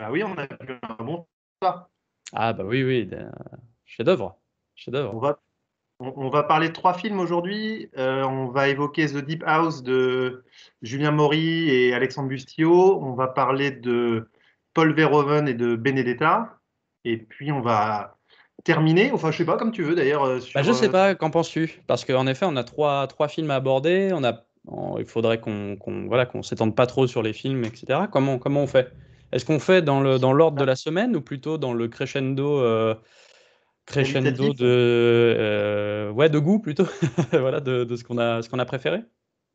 Bah oui, on a un bon Ah bah oui, oui, euh, chef-d'œuvre. Chef d'œuvre. On va, parler de trois films aujourd'hui. Euh, on va évoquer The Deep House de Julien Maury et Alexandre Bustillo. On va parler de Paul Verhoeven et de Benedetta. Et puis on va terminer, enfin je sais pas, comme tu veux d'ailleurs. Je euh, Bah, je sais pas, qu'en penses-tu Parce qu'en effet, on a trois, trois films à aborder. On a, il faudrait qu'on ne voilà, qu'on s'étende pas trop sur les films, etc. Comment, comment on fait est-ce qu'on fait dans l'ordre dans de la semaine ou plutôt dans le crescendo euh, crescendo de euh, ouais de goût plutôt voilà de, de ce qu'on a ce qu'on a préféré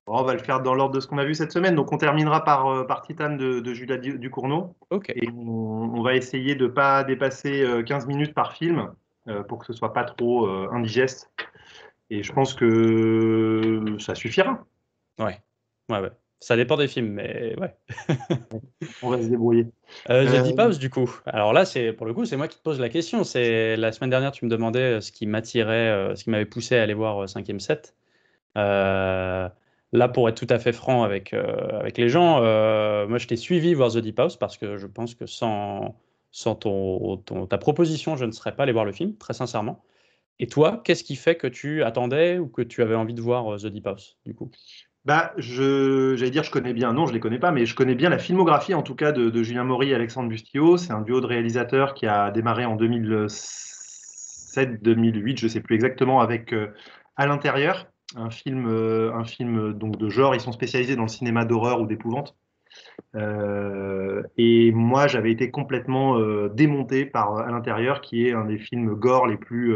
on va le faire dans l'ordre de ce qu'on a vu cette semaine. Donc, on terminera par, euh, par Titane de, de Julia Ducournau. ok Et on, on, va essayer de ne pas dépasser 15 minutes par film pour que ce soit pas trop indigeste. Et je pense que ça suffira. Ouais. Ouais, ouais. Ça dépend des films, mais ouais. On va se débrouiller. The Deep House, du coup. Alors là, c'est pour le coup, c'est moi qui te pose la question. C'est la semaine dernière, tu me demandais euh, ce qui m'attirait, euh, ce qui m'avait poussé à aller voir 5ème euh, set. là, pour être tout à fait franc avec, avec les gens, moi, je t'ai suivi voir The Deep House parce que je pense que sans, sans ta proposition, je ne serais pas allé voir le film, très sincèrement. Et toi, qu'est-ce qui fait que tu attendais ou que tu avais envie de voir The Deep House, du coup bah, j'allais dire, je connais bien, non, je les connais pas, mais je connais bien la filmographie, en tout cas, de, Julien Maury et Alexandre Bustillo. C'est un duo de réalisateurs qui a démarré en 2007, 2008, je sais plus exactement, avec euh, À l'intérieur, un film, euh, un film donc de genre. Ils sont spécialisés dans le cinéma d'horreur ou d'épouvante. Euh, et moi, j'avais été complètement démonté par À l'intérieur, qui est un des films gore les plus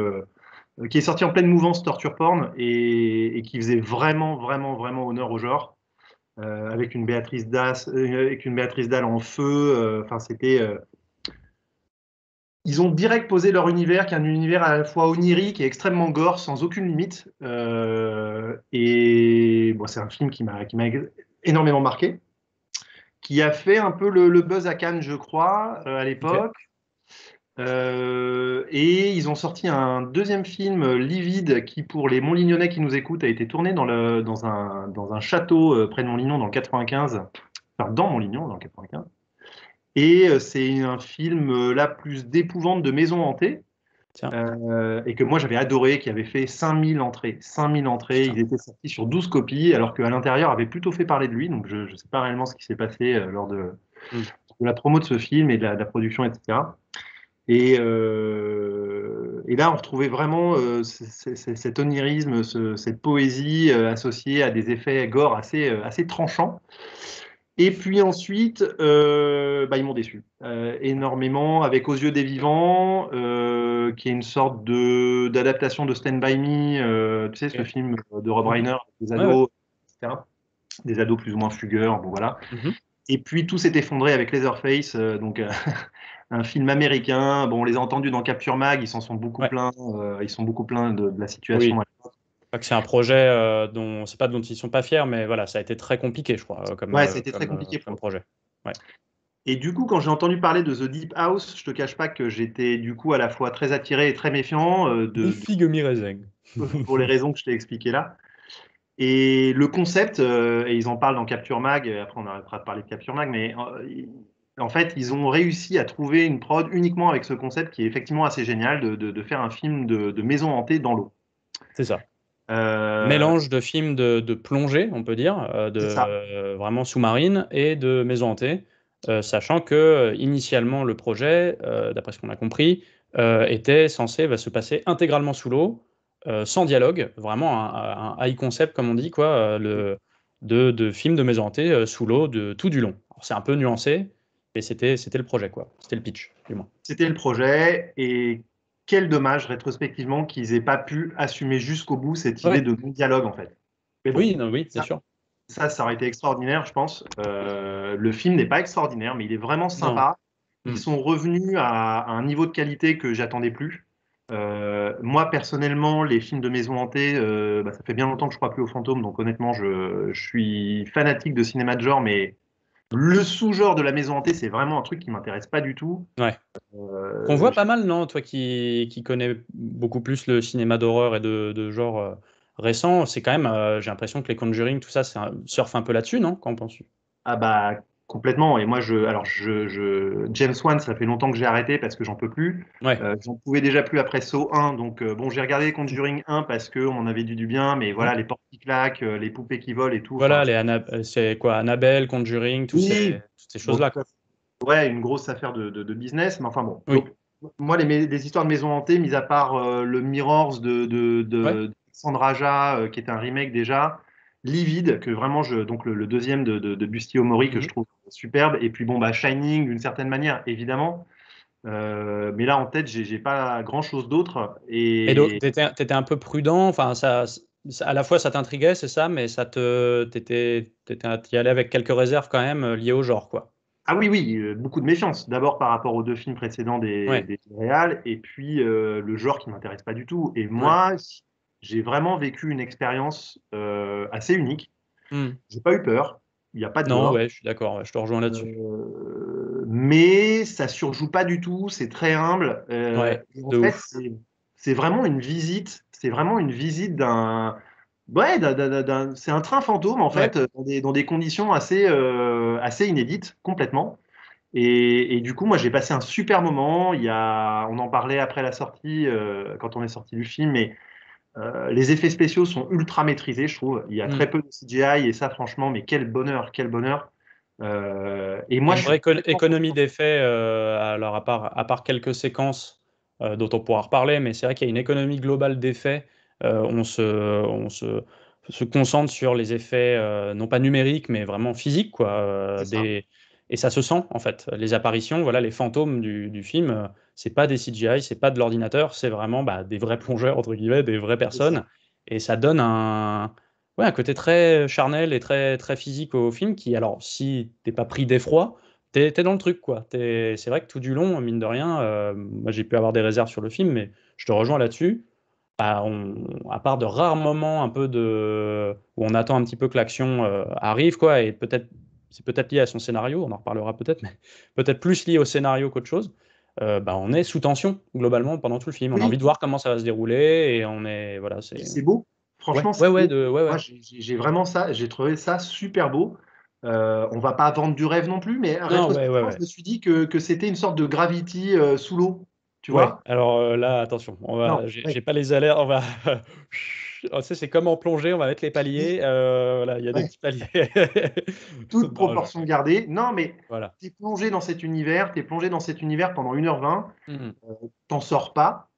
euh, qui est sorti en pleine mouvance torture porn et, qui faisait vraiment, vraiment, vraiment honneur au genre. Euh, avec une Béatrice Das, euh, Dalle en feu. Enfin, c'était. ils ont direct posé leur univers, qui est un univers à la fois onirique et extrêmement gore, sans aucune limite. et bon, c'est un film qui m'a énormément marqué, qui a fait un peu le, buzz à Cannes, je crois, à l'époque. Euh, et ils ont sorti un deuxième film, euh, Livide, qui pour les Montlignonnais qui nous écoutent a été tourné dans, le, dans, un, dans un château euh, près de Montlignon dans le 95, enfin dans Montlignon dans le 95. Et c'est un film la plus d'épouvante de maison hantée. et que moi j'avais adoré, qui avait fait 5000 entrées. 5000 entrées, il était sorti sur 12 copies, alors qu'à l'intérieur avait plutôt fait parler de lui, donc je ne sais pas réellement ce qui s'est passé lors hmm. de, la promo de ce film et de la, de la production, etc. Euh, et, là, on retrouvait vraiment euh, cet onirisme, cette poésie euh, associée à des effets gore assez, assez tranchants. Et puis ensuite, bah, ils m'ont déçu énormément avec Aux yeux des vivants, qui est une sorte de d'adaptation de Stand by Me, tu sais, ce film de Rob Reiner, mhm. des ados, des ados plus ou moins fugueurs, bon voilà. Mhm. Et puis tout s'est effondré avec Leatherface, donc un film américain. Bon, on les a entendus dans Capture Mag, ils s'en sont beaucoup pleins. Euh, ils sont beaucoup pleins de, la situation. Oui. C'est un projet euh, dont c'est pas dont ils sont pas fiers, mais voilà, ça a été très compliqué, je crois. Euh, comme, ouais, c'était très compliqué pour le projet. Et du coup, quand j'ai entendu parler de The Deep House, je te cache pas que j'étais du coup à la fois très attiré et très méfiant de, figue pour les raisons que je t'ai expliquées là. Et le concept, et ils en parlent dans Capture Mag, après on arrêtera de parler de Capture Mag, mais en fait, ils ont réussi à trouver une prod uniquement avec ce concept qui est effectivement assez génial de, faire un film de, maison hantée dans l'eau. C'est ça. Euh, Mélange de films de, plongée, on peut dire, euh, de vraiment sous-marine et de maison hantée, euh, sachant que initialement le projet, d'après ce qu'on a compris, était censé bah, se passer intégralement sous l'eau, sans dialogue, vraiment un, high concept comme on dit quoi, de, de films de maison hantée sous l'eau de tout du long. C'est un peu nuancé, et c'était le projet, quoi. C'était le pitch, C'était le projet. Et quel dommage, rétrospectivement, qu'ils aient pas pu assumer jusqu'au bout cette idée de dialogue en fait. oui, oui, c'est sûr. Ça, ça aurait été extraordinaire, je pense. Euh, le film n'est pas extraordinaire, mais il est vraiment sympa. Ils hmm. sont revenus à, un niveau de qualité que j'attendais plus. Euh, moi, personnellement, les films de maison hantée, euh, bah, ça fait bien longtemps que je crois plus aux fantômes, donc honnêtement, je, suis fanatique de cinéma de genre, mais le sous-genre de la maison hantée, c'est vraiment un truc qui m'intéresse pas du tout. Ouais. Euh, On voit pas mal, non Toi qui, qui, connais beaucoup plus le cinéma d'horreur et de, de genre euh, récent, c'est quand même, euh, j'ai l'impression que les Conjuring, tout ça, surfent un peu là-dessus, non Qu'en penses-tu Ah bah Complètement. Et moi, je, alors je, James Wan, ça fait longtemps que j'ai arrêté parce que j'en peux plus. Euh, j'en pouvais déjà plus après Saw 1. Donc, euh, bon, j'ai regardé Conjuring 1 parce qu'on on avait du bien, mais voilà, mm. les portes qui euh, les poupées qui volent et tout. Voilà, c'est quoi Annabelle, Conjuring, tout toutes ces choses-là. Ouais, une grosse affaire de, business, mais enfin bon. moi, les, histoires de maisons hantées, mis à part le Mirrors de, de, de qui est un remake déjà, Livide, que vraiment, je, donc le, deuxième de, de, Busti Omori, que mm-hmm. je trouve superbe. Et puis, bon, bah, Shining, d'une certaine manière, évidemment. Euh, mais là, en tête, j'ai pas grand chose d'autre. Et, donc, tu un peu prudent. Enfin, ça, à la fois, ça t'intriguait, c'est ça, mais ça te, y allais avec quelques réserves quand même liées au genre, quoi. Ah oui, oui, euh, beaucoup de méfiance. D'abord par rapport aux deux films précédents des, réals, et puis euh, le genre qui m'intéresse pas du tout. Et moi, j'ai vraiment vécu une expérience assez unique. Hmm. J'ai pas eu peur. Il n'y a pas de. Non, ouais, je suis d'accord, je te rejoins là-dessus. Euh, mais ça surjoue pas du tout, c'est très humble. Euh, ouais, en fait, c'est vraiment une visite, c'est vraiment une visite d'un. Ouais, c'est un train fantôme en fait, dans, des, conditions assez, euh, assez inédites, complètement. Et, et, du coup, moi, j'ai passé un super moment. Il y a, on en parlait après la sortie, quand on est sorti du film, mais euh, les effets spéciaux sont ultra maîtrisés, je trouve. Il y a mm. très peu de CGI et ça, franchement, mais quel bonheur, quel bonheur. Euh, et moi, Une vraie je suis... économie d'effets, euh, alors à part, à part quelques séquences dont on pourra reparler, mais c'est vrai qu'il y a une économie globale d'effets. on se, on se, concentre sur les effets non pas numériques, mais vraiment physiques, quoi. des, et ça se sent en fait. Les apparitions, voilà, les fantômes du, film, euh, c'est pas des CGI, c'est pas de l'ordinateur, c'est vraiment bah, des vrais plongeurs entre guillemets, des vraies personnes, et ça donne un, ouais, un côté très charnel et très très physique au film qui, alors si t'es pas pris d'effroi, t'es es dans le truc quoi. C'est vrai que tout du long, mine de rien, euh, moi j'ai pu avoir des réserves sur le film, mais je te rejoins là-dessus. Bah, à part de rares moments un peu de où on attend un petit peu que l'action euh, arrive quoi, et peut-être c'est peut-être lié à son scénario, on en reparlera peut-être, mais peut-être plus lié au scénario qu'autre chose. Euh, bah, on est sous tension globalement pendant tout le film. On a envie de voir comment ça va se dérouler et on est voilà c'est. beau, franchement. Ouais, j'ai vraiment ça, j'ai trouvé ça super beau. Euh, on va pas vendre du rêve non plus, mais je me suis dit que, c'était une sorte de gravity euh, sous l'eau, tu vois. Alors euh, là, attention, on va, pas les alertes, on va. Oh, c'est comme en plongée, on va mettre les paliers. Euh, voilà, il y a des petits paliers. Toute proportion gardée. Non, mais voilà. tu es plongé dans cet univers, tu es plongé dans cet univers pendant 1h20, tu n'en t'en sors pas.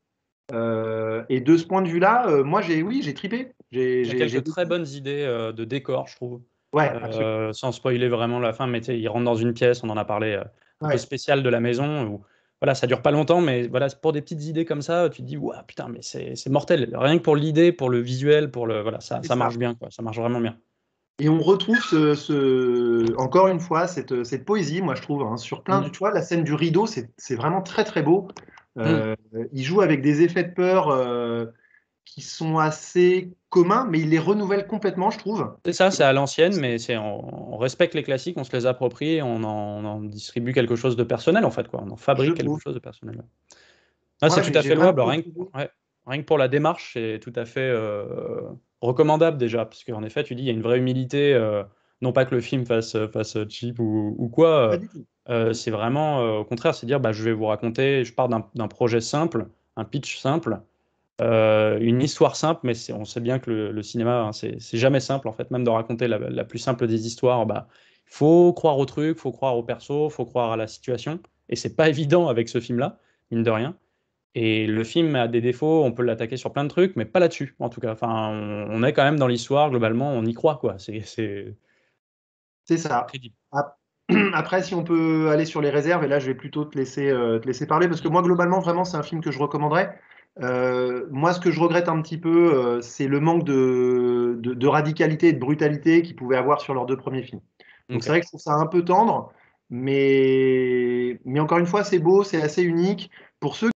Euh, et de ce point de vue-là, euh, moi, j'ai oui, j'ai tripé. J'ai quelques très bonnes idées de décor, je trouve. Ouais, sans spoiler vraiment la fin, mais il rentre dans une pièce, on en a parlé, un de la maison, voilà, ça dure pas longtemps, mais voilà, pour des petites idées comme ça, tu te dis, ouais, putain, mais c'est mortel. Rien que pour l'idée, pour le visuel, pour le, voilà, ça, ça marche bien, quoi. ça marche vraiment bien. Et on retrouve ce, encore une fois cette, cette, poésie, moi je trouve, hein, sur plein du. Mm. toit. la scène du rideau, c'est vraiment très très beau. Mm. Euh, il joue avec des effets de peur euh, qui sont assez communs, mais il les renouvelle complètement, je trouve. C'est ça, c'est à l'ancienne, mais c'est on, respecte les classiques, on se les approprie, on, en, distribue quelque chose de personnel en fait, quoi. On en fabrique quelque chose de personnel. Ah, c'est tout à fait louable, rien que, pour la démarche, c'est tout à fait euh, recommandable déjà, parce qu'en effet, tu dis, il y a une vraie humilité, euh, non pas que le film fasse, euh, fasse cheap ou, quoi. c'est vraiment au contraire, c'est dire, bah, je vais vous raconter, je pars d'un projet simple, un pitch simple. Euh, une histoire simple, mais on sait bien que le, cinéma, hein, c'est jamais simple, en fait, même de raconter la, plus simple des histoires, il bah, faut croire au truc, faut croire au perso, faut croire à la situation, et c'est pas évident avec ce film-là, mine de rien. Et le film a des défauts, on peut l'attaquer sur plein de trucs, mais pas là-dessus, en tout cas. Enfin, on, est quand même dans l'histoire, globalement, on y croit, quoi. C'est ça. Après, si on peut aller sur les réserves, et là, je vais plutôt te laisser, euh, te laisser parler, parce que moi, globalement, vraiment, c'est un film que je recommanderais. Euh, moi, ce que je regrette un petit peu, euh, c'est le manque de, radicalité et de brutalité qu'ils pouvaient avoir sur leurs deux premiers films. Donc c'est vrai que c'est ça un peu tendre, mais, mais encore une fois, c'est beau, c'est assez unique. Pour ceux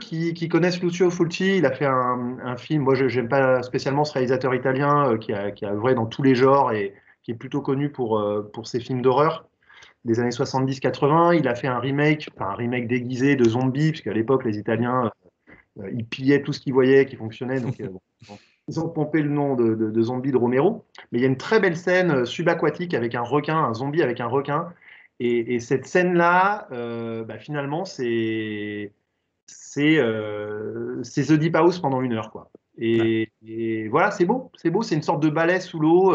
qui, connaissent Lucio Fulci, il a fait un, film, moi je n'aime pas spécialement ce réalisateur italien euh, qui, a, qui œuvré dans tous les genres et qui est plutôt connu pour, pour ses films d'horreur des années 70-80. Il a fait un remake, un remake déguisé de Zombie, puisqu'à l'époque les Italiens euh, ils pillaient tout ce qu'ils voyaient qui fonctionnait. Donc, euh, ils ont pompé le nom de, de, de, zombie de Romero. Mais il y a une très belle scène euh, subaquatique avec un requin, un zombie avec un requin. Et, cette scène-là, bah, finalement, c'est c'est The Deep House pendant une heure. Quoi. Et, voilà, c'est beau, c'est beau, c'est une sorte de ballet sous l'eau.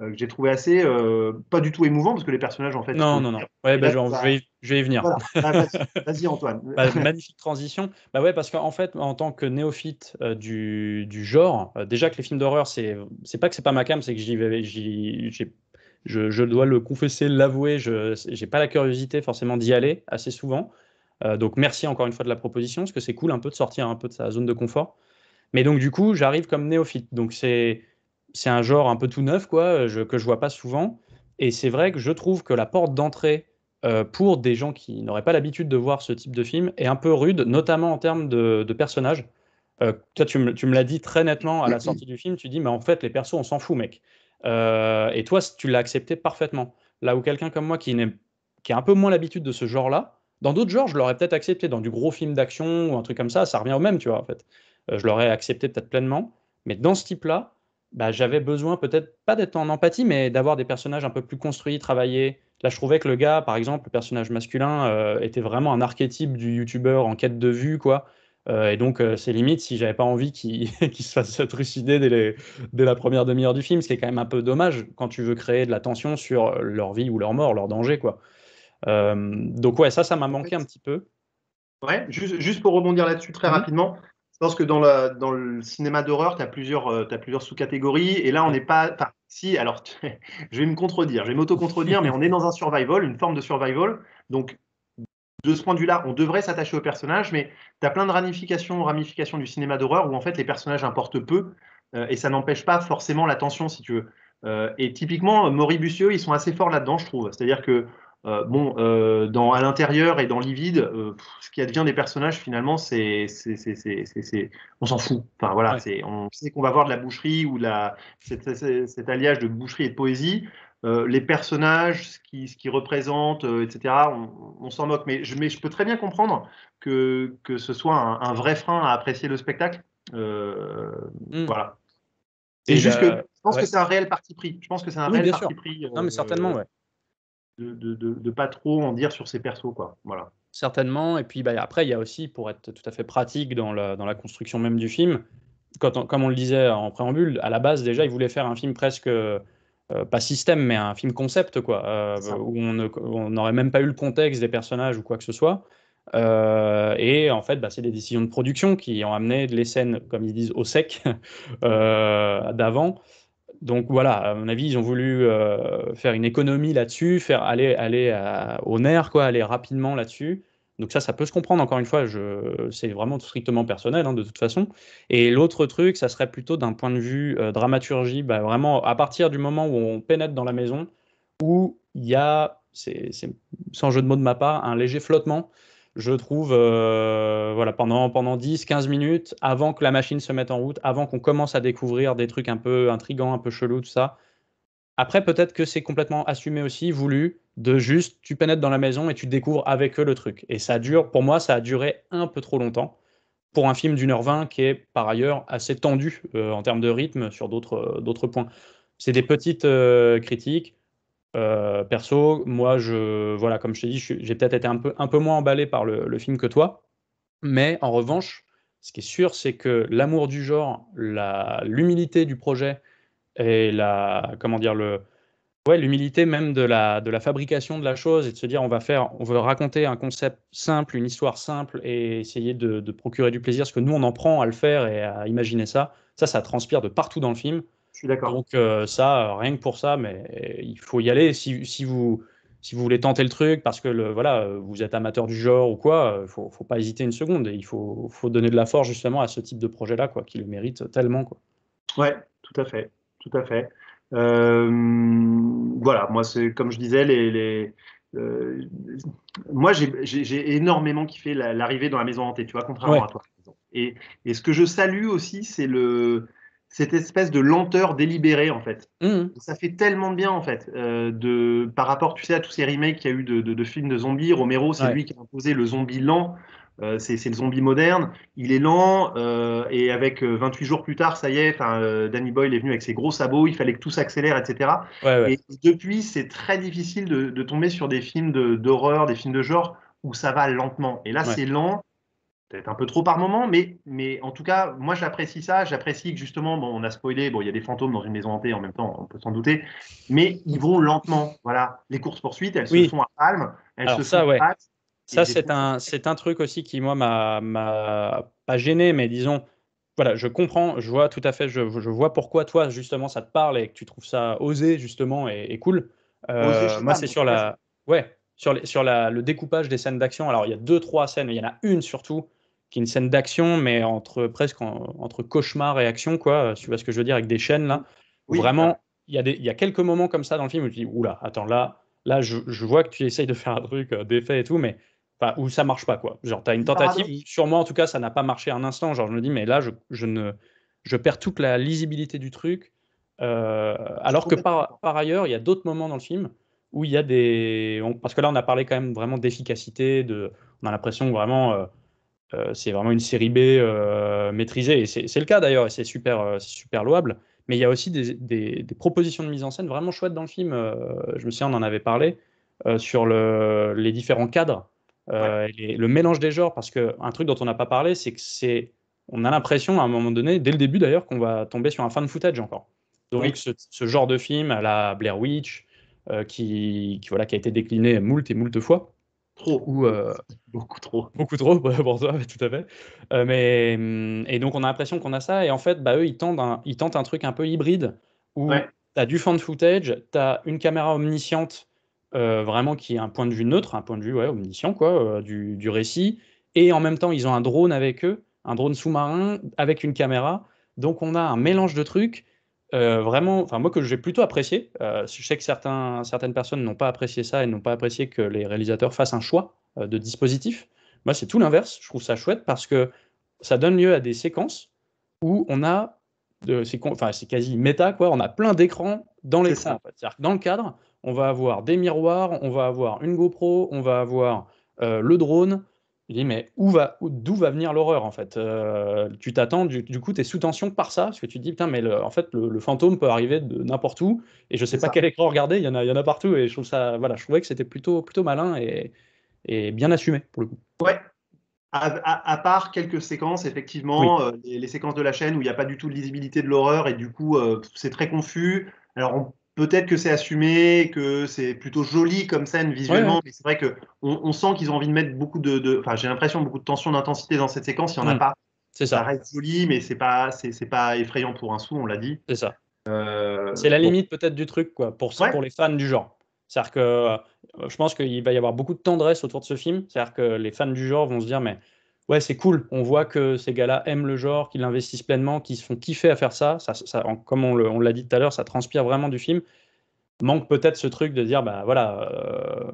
Euh, que j'ai trouvé assez euh, pas du tout émouvant parce que les personnages en fait. Non, euh, non, non. Ouais, bah, je, vais, je, vais, y venir. Ah, vas-y, Antoine. Bah, magnifique transition. Bah ouais, parce qu'en fait, en tant que néophyte du, du, genre, déjà que les films d'horreur, c'est, c'est pas que c'est pas ma cam, c'est que j'y vais, j'ai, je, je, dois le confesser, l'avouer. Je j'ai pas la curiosité forcément d'y aller assez souvent. donc merci encore une fois de la proposition, parce que c'est cool un peu de sortir un peu de sa zone de confort. Mais donc du coup, j'arrive comme néophyte. Donc c'est c'est un genre un peu tout neuf, quoi, euh, je, que je vois pas souvent. Et c'est vrai que je trouve que la porte d'entrée euh, pour des gens qui n'auraient pas l'habitude de voir ce type de film est un peu rude, notamment en termes de, personnages. Euh, toi, tu me, l'as dit très nettement à la sortie du film, tu dis, mais en fait, les persos, on s'en fout, mec. et toi, tu l'as accepté parfaitement. Là où quelqu'un comme moi qui, qui a un peu moins l'habitude de ce genre-là, dans d'autres genres, je l'aurais peut-être accepté, dans du gros film d'action ou un truc comme ça, ça revient au même, tu vois, en fait. je l'aurais accepté peut-être pleinement. Mais dans ce type-là, bah, j'avais besoin peut-être pas d'être en empathie, mais d'avoir des personnages un peu plus construits, travaillés. Là, je trouvais que le gars, par exemple, le personnage masculin, euh, était vraiment un archétype du YouTuber en quête de vue, quoi. Euh, et donc, euh, c'est limite si j'avais pas envie qu'il se fasse trucider dès, la première demi-heure du film, ce qui est quand même un peu dommage quand tu veux créer de la tension sur leur vie ou leur mort, leur danger, quoi. donc, ouais, ça, ça m'a manqué un petit peu. Ouais, juste, pour rebondir là-dessus très mmh rapidement, pense que dans, la, dans le cinéma d'horreur, tu as plusieurs, euh, plusieurs sous-catégories. Et là, on n'est pas Si, alors, je vais me contredire, je vais m'auto-contredire, mais on est dans un survival, une forme de survival. Donc, de ce point de vue-là, on devrait s'attacher aux personnages, mais tu as plein de ramifications, ramifications du cinéma d'horreur où en fait les personnages importent peu euh, et ça n'empêche pas forcément l'attention, si tu veux. Euh, et typiquement, Maurice ils sont assez forts là-dedans, je trouve. C'est-à-dire que euh, bon, euh, dans, à l'intérieur et dans Livide, euh, ce qui advient des personnages, finalement, c'est. On s'en fout. Enfin, voilà, c'est, on sait qu'on va voir de la boucherie ou la, cet, cet, alliage de boucherie et de poésie. les personnages, ce qu'ils qui représentent, etc., on, s'en moque. Mais je, mais je peux très bien comprendre que, que ce soit un, vrai frein à apprécier le spectacle. Hmm. Voilà. Et juste je pense que c'est un réel parti pris. Je pense que c'est un réel parti pris. non, mais certainement, ouais de, de, pas trop en dire sur ses persos. Quoi. Voilà. Certainement. Et puis bah, après, il y a aussi, pour être tout à fait pratique dans la, construction même du film, comme on le disait en préambule, à la base, déjà, il voulait faire un film presque. Euh, pas système, mais un film concept, quoi, euh, où on n'aurait même pas eu le contexte des personnages ou quoi que ce soit. Euh, et en fait, bah, c'est des décisions de production qui ont amené les scènes, comme ils disent, au sec d'avant donc voilà, à mon avis, ils ont voulu euh, faire une économie là-dessus, faire aller, aller au nerf, quoi, aller rapidement là-dessus. Donc ça, ça peut se comprendre, encore une fois, c'est vraiment strictement personnel, hein, de toute façon. Et l'autre truc, ça serait plutôt d'un point de vue euh, dramaturgie, bah, vraiment à partir du moment où on pénètre dans la maison, où il y a, c'est sans jeu de mots de ma part, un léger flottement je trouve, euh, voilà, pendant, pendant 10-15 minutes, avant que la machine se mette en route, avant qu'on commence à découvrir des trucs un peu intrigants, un peu chelous, tout ça. Après, peut-être que c'est complètement assumé aussi, voulu, de juste, tu pénètres dans la maison et tu découvres avec eux le truc. Et ça dure, pour moi, ça a duré un peu trop longtemps pour un film d'une heure 20 qui est par ailleurs assez tendu euh, en termes de rythme sur d'autres euh, points. C'est des petites critiques euh, perso, moi, je, voilà, comme je t'ai dit, j'ai peut-être été un peu, un peu moins emballé par le, film que toi. Mais en revanche, ce qui est sûr, c'est que l'amour du genre, l'humilité du projet et la, comment dire, le, l'humilité même de la, de la fabrication de la chose et de se dire on va faire, on veut raconter un concept simple, une histoire simple et essayer de, de procurer du plaisir, parce que nous, on en prend à le faire et à imaginer ça. Ça, ça transpire de partout dans le film. Je suis d'accord. Donc euh, ça, euh, rien que pour ça, mais euh, il faut y aller. Si, si, vous, si vous voulez tenter le truc, parce que le, voilà, vous êtes amateur du genre ou quoi, il faut, faut pas hésiter une seconde. il faut, faut donner de la force justement à ce type de projet-là, quoi, qui le mérite tellement. Quoi. Ouais, tout à fait, tout à fait. voilà, moi, c'est comme je disais, les, les moi, j'ai énormément kiffé l'arrivée dans la maison hantée, tu vois, contrairement à toi. Et, et, ce que je salue aussi, c'est le, cette espèce de lenteur délibérée en fait. Mmh. Ça fait tellement de bien en fait euh, de par rapport tu sais à tous ces remakes qu'il y a eu de, films de zombies. Romero c'est lui qui a imposé le zombie lent. Euh, c'est le zombie moderne, il est lent euh, et avec 28 jours plus tard, ça y est, Danny Boyle est venu avec ses gros sabots, il fallait que tout s'accélère, etc. Et depuis, c'est très difficile de, de, tomber sur des films d'horreur, des films de genre où ça va lentement. Et là, c'est lent, peut-être un peu trop par moment, mais, mais en tout cas, moi j'apprécie ça. J'apprécie que justement, bon, on a spoilé, bon, il y a des fantômes dans une maison hantée en même temps, on peut s'en douter, mais ils vont lentement. Voilà, les courses-poursuites, elles se font à palme, elles se ça, font Ça, c'est un, c'est un truc aussi qui, moi, m'a pas gêné, mais disons, voilà, je comprends, je vois tout à fait, je, je, vois pourquoi toi, justement, ça te parle et que tu trouves ça osé, justement, et, cool. Euh, moi, c'est sur la. Ouais, sur, sur la, le découpage des scènes d'action. Alors, il y a deux, trois scènes, mais il y en a une surtout qui est une scène d'action, mais entre presque entre cauchemar et action, quoi. Tu vois ce que je veux dire avec des chaînes là. vraiment, il ouais. y, y, a quelques moments comme ça dans le film où tu dis oula, attends là, là je, vois que tu essayes de faire un truc euh, d'effet et tout, mais où ça marche pas quoi. Genre as une tentative, sûrement en tout cas ça n'a pas marché un instant. Genre je me dis mais là je, je ne je perds toute la lisibilité du truc. Euh, alors que par, par ailleurs il y a d'autres moments dans le film où il y a des parce que là on a parlé quand même vraiment d'efficacité de on a l'impression vraiment euh, euh, c'est vraiment une série B euh, maîtrisée. Et c'est le cas d'ailleurs, et c'est super, euh, super louable. Mais il y a aussi des, propositions de mise en scène vraiment chouettes dans le film. je me souviens, on en avait parlé sur les différents cadres, et le mélange des genres. Parce qu'un truc dont on n'a pas parlé, c'est qu'on a l'impression, à un moment donné, dès le début d'ailleurs, qu'on va tomber sur un fan footage encore. Donc, ce, genre de film à la Blair Witch, qui, voilà, qui a été décliné moult et moult fois, Trop. Ou, euh, beaucoup trop. Beaucoup trop, pour toi, tout à fait. Euh, mais, hum, et donc, on a l'impression qu'on a ça. Et en fait, bah, eux, ils tentent, un, truc un peu hybride où tu as du fan footage, tu as une caméra omnisciente, euh, vraiment qui est un point de vue neutre, un point de vue omniscient quoi, du, du, récit. Et en même temps, ils ont un drone avec eux, un drone sous-marin avec une caméra. Donc, on a un mélange de trucs. Euh, vraiment, enfin moi que j'ai plutôt apprécié. Euh, je sais que certains, certaines personnes n'ont pas apprécié ça et n'ont pas apprécié que les réalisateurs fassent un choix euh, de dispositif. Moi, c'est tout l'inverse. Je trouve ça chouette parce que ça donne lieu à des séquences où on a, enfin c'est quasi méta quoi. On a plein d'écrans dans les, salles. C'est-à-dire que dans le cadre, on va avoir des miroirs, on va avoir une GoPro, on va avoir le drone, mais où va, d'où va venir l'horreur en fait euh, Tu t'attends, du, coup, tu es sous tension par ça, parce que tu te dis, putain, mais en fait, le, fantôme peut arriver de n'importe où, et je sais pas quel écran regarder, il y, en a, y en a partout, et je trouve ça, voilà, je trouvais que c'était plutôt, plutôt malin et, bien assumé pour le coup. Ouais, à, part quelques séquences, effectivement, euh, les, séquences de la chaîne où il n'y a pas du tout de lisibilité de l'horreur, et du coup, euh, c'est très confus. Alors, on Peut-être que c'est assumé, que c'est plutôt joli comme scène visuellement, mais c'est vrai que on, sent qu'ils ont envie de mettre beaucoup de, enfin j'ai l'impression beaucoup de tension, d'intensité dans cette séquence. Il y en a mm. pas. C'est ça. Ça reste joli, mais c'est pas, c'est pas effrayant pour un sou, on l'a dit. C'est ça. Euh, c'est la limite peut-être du truc quoi, pour, pour les fans du genre. C'est-à-dire que euh, je pense qu'il va y avoir beaucoup de tendresse autour de ce film. C'est-à-dire que les fans du genre vont se dire mais ouais, c'est cool. On voit que ces gars-là aiment le genre, qu'ils l'investissent pleinement, qu'ils se font kiffer à faire ça. ça, comme on l'a dit tout à l'heure, ça transpire vraiment du film. Manque peut-être ce truc de dire, bah voilà, euh,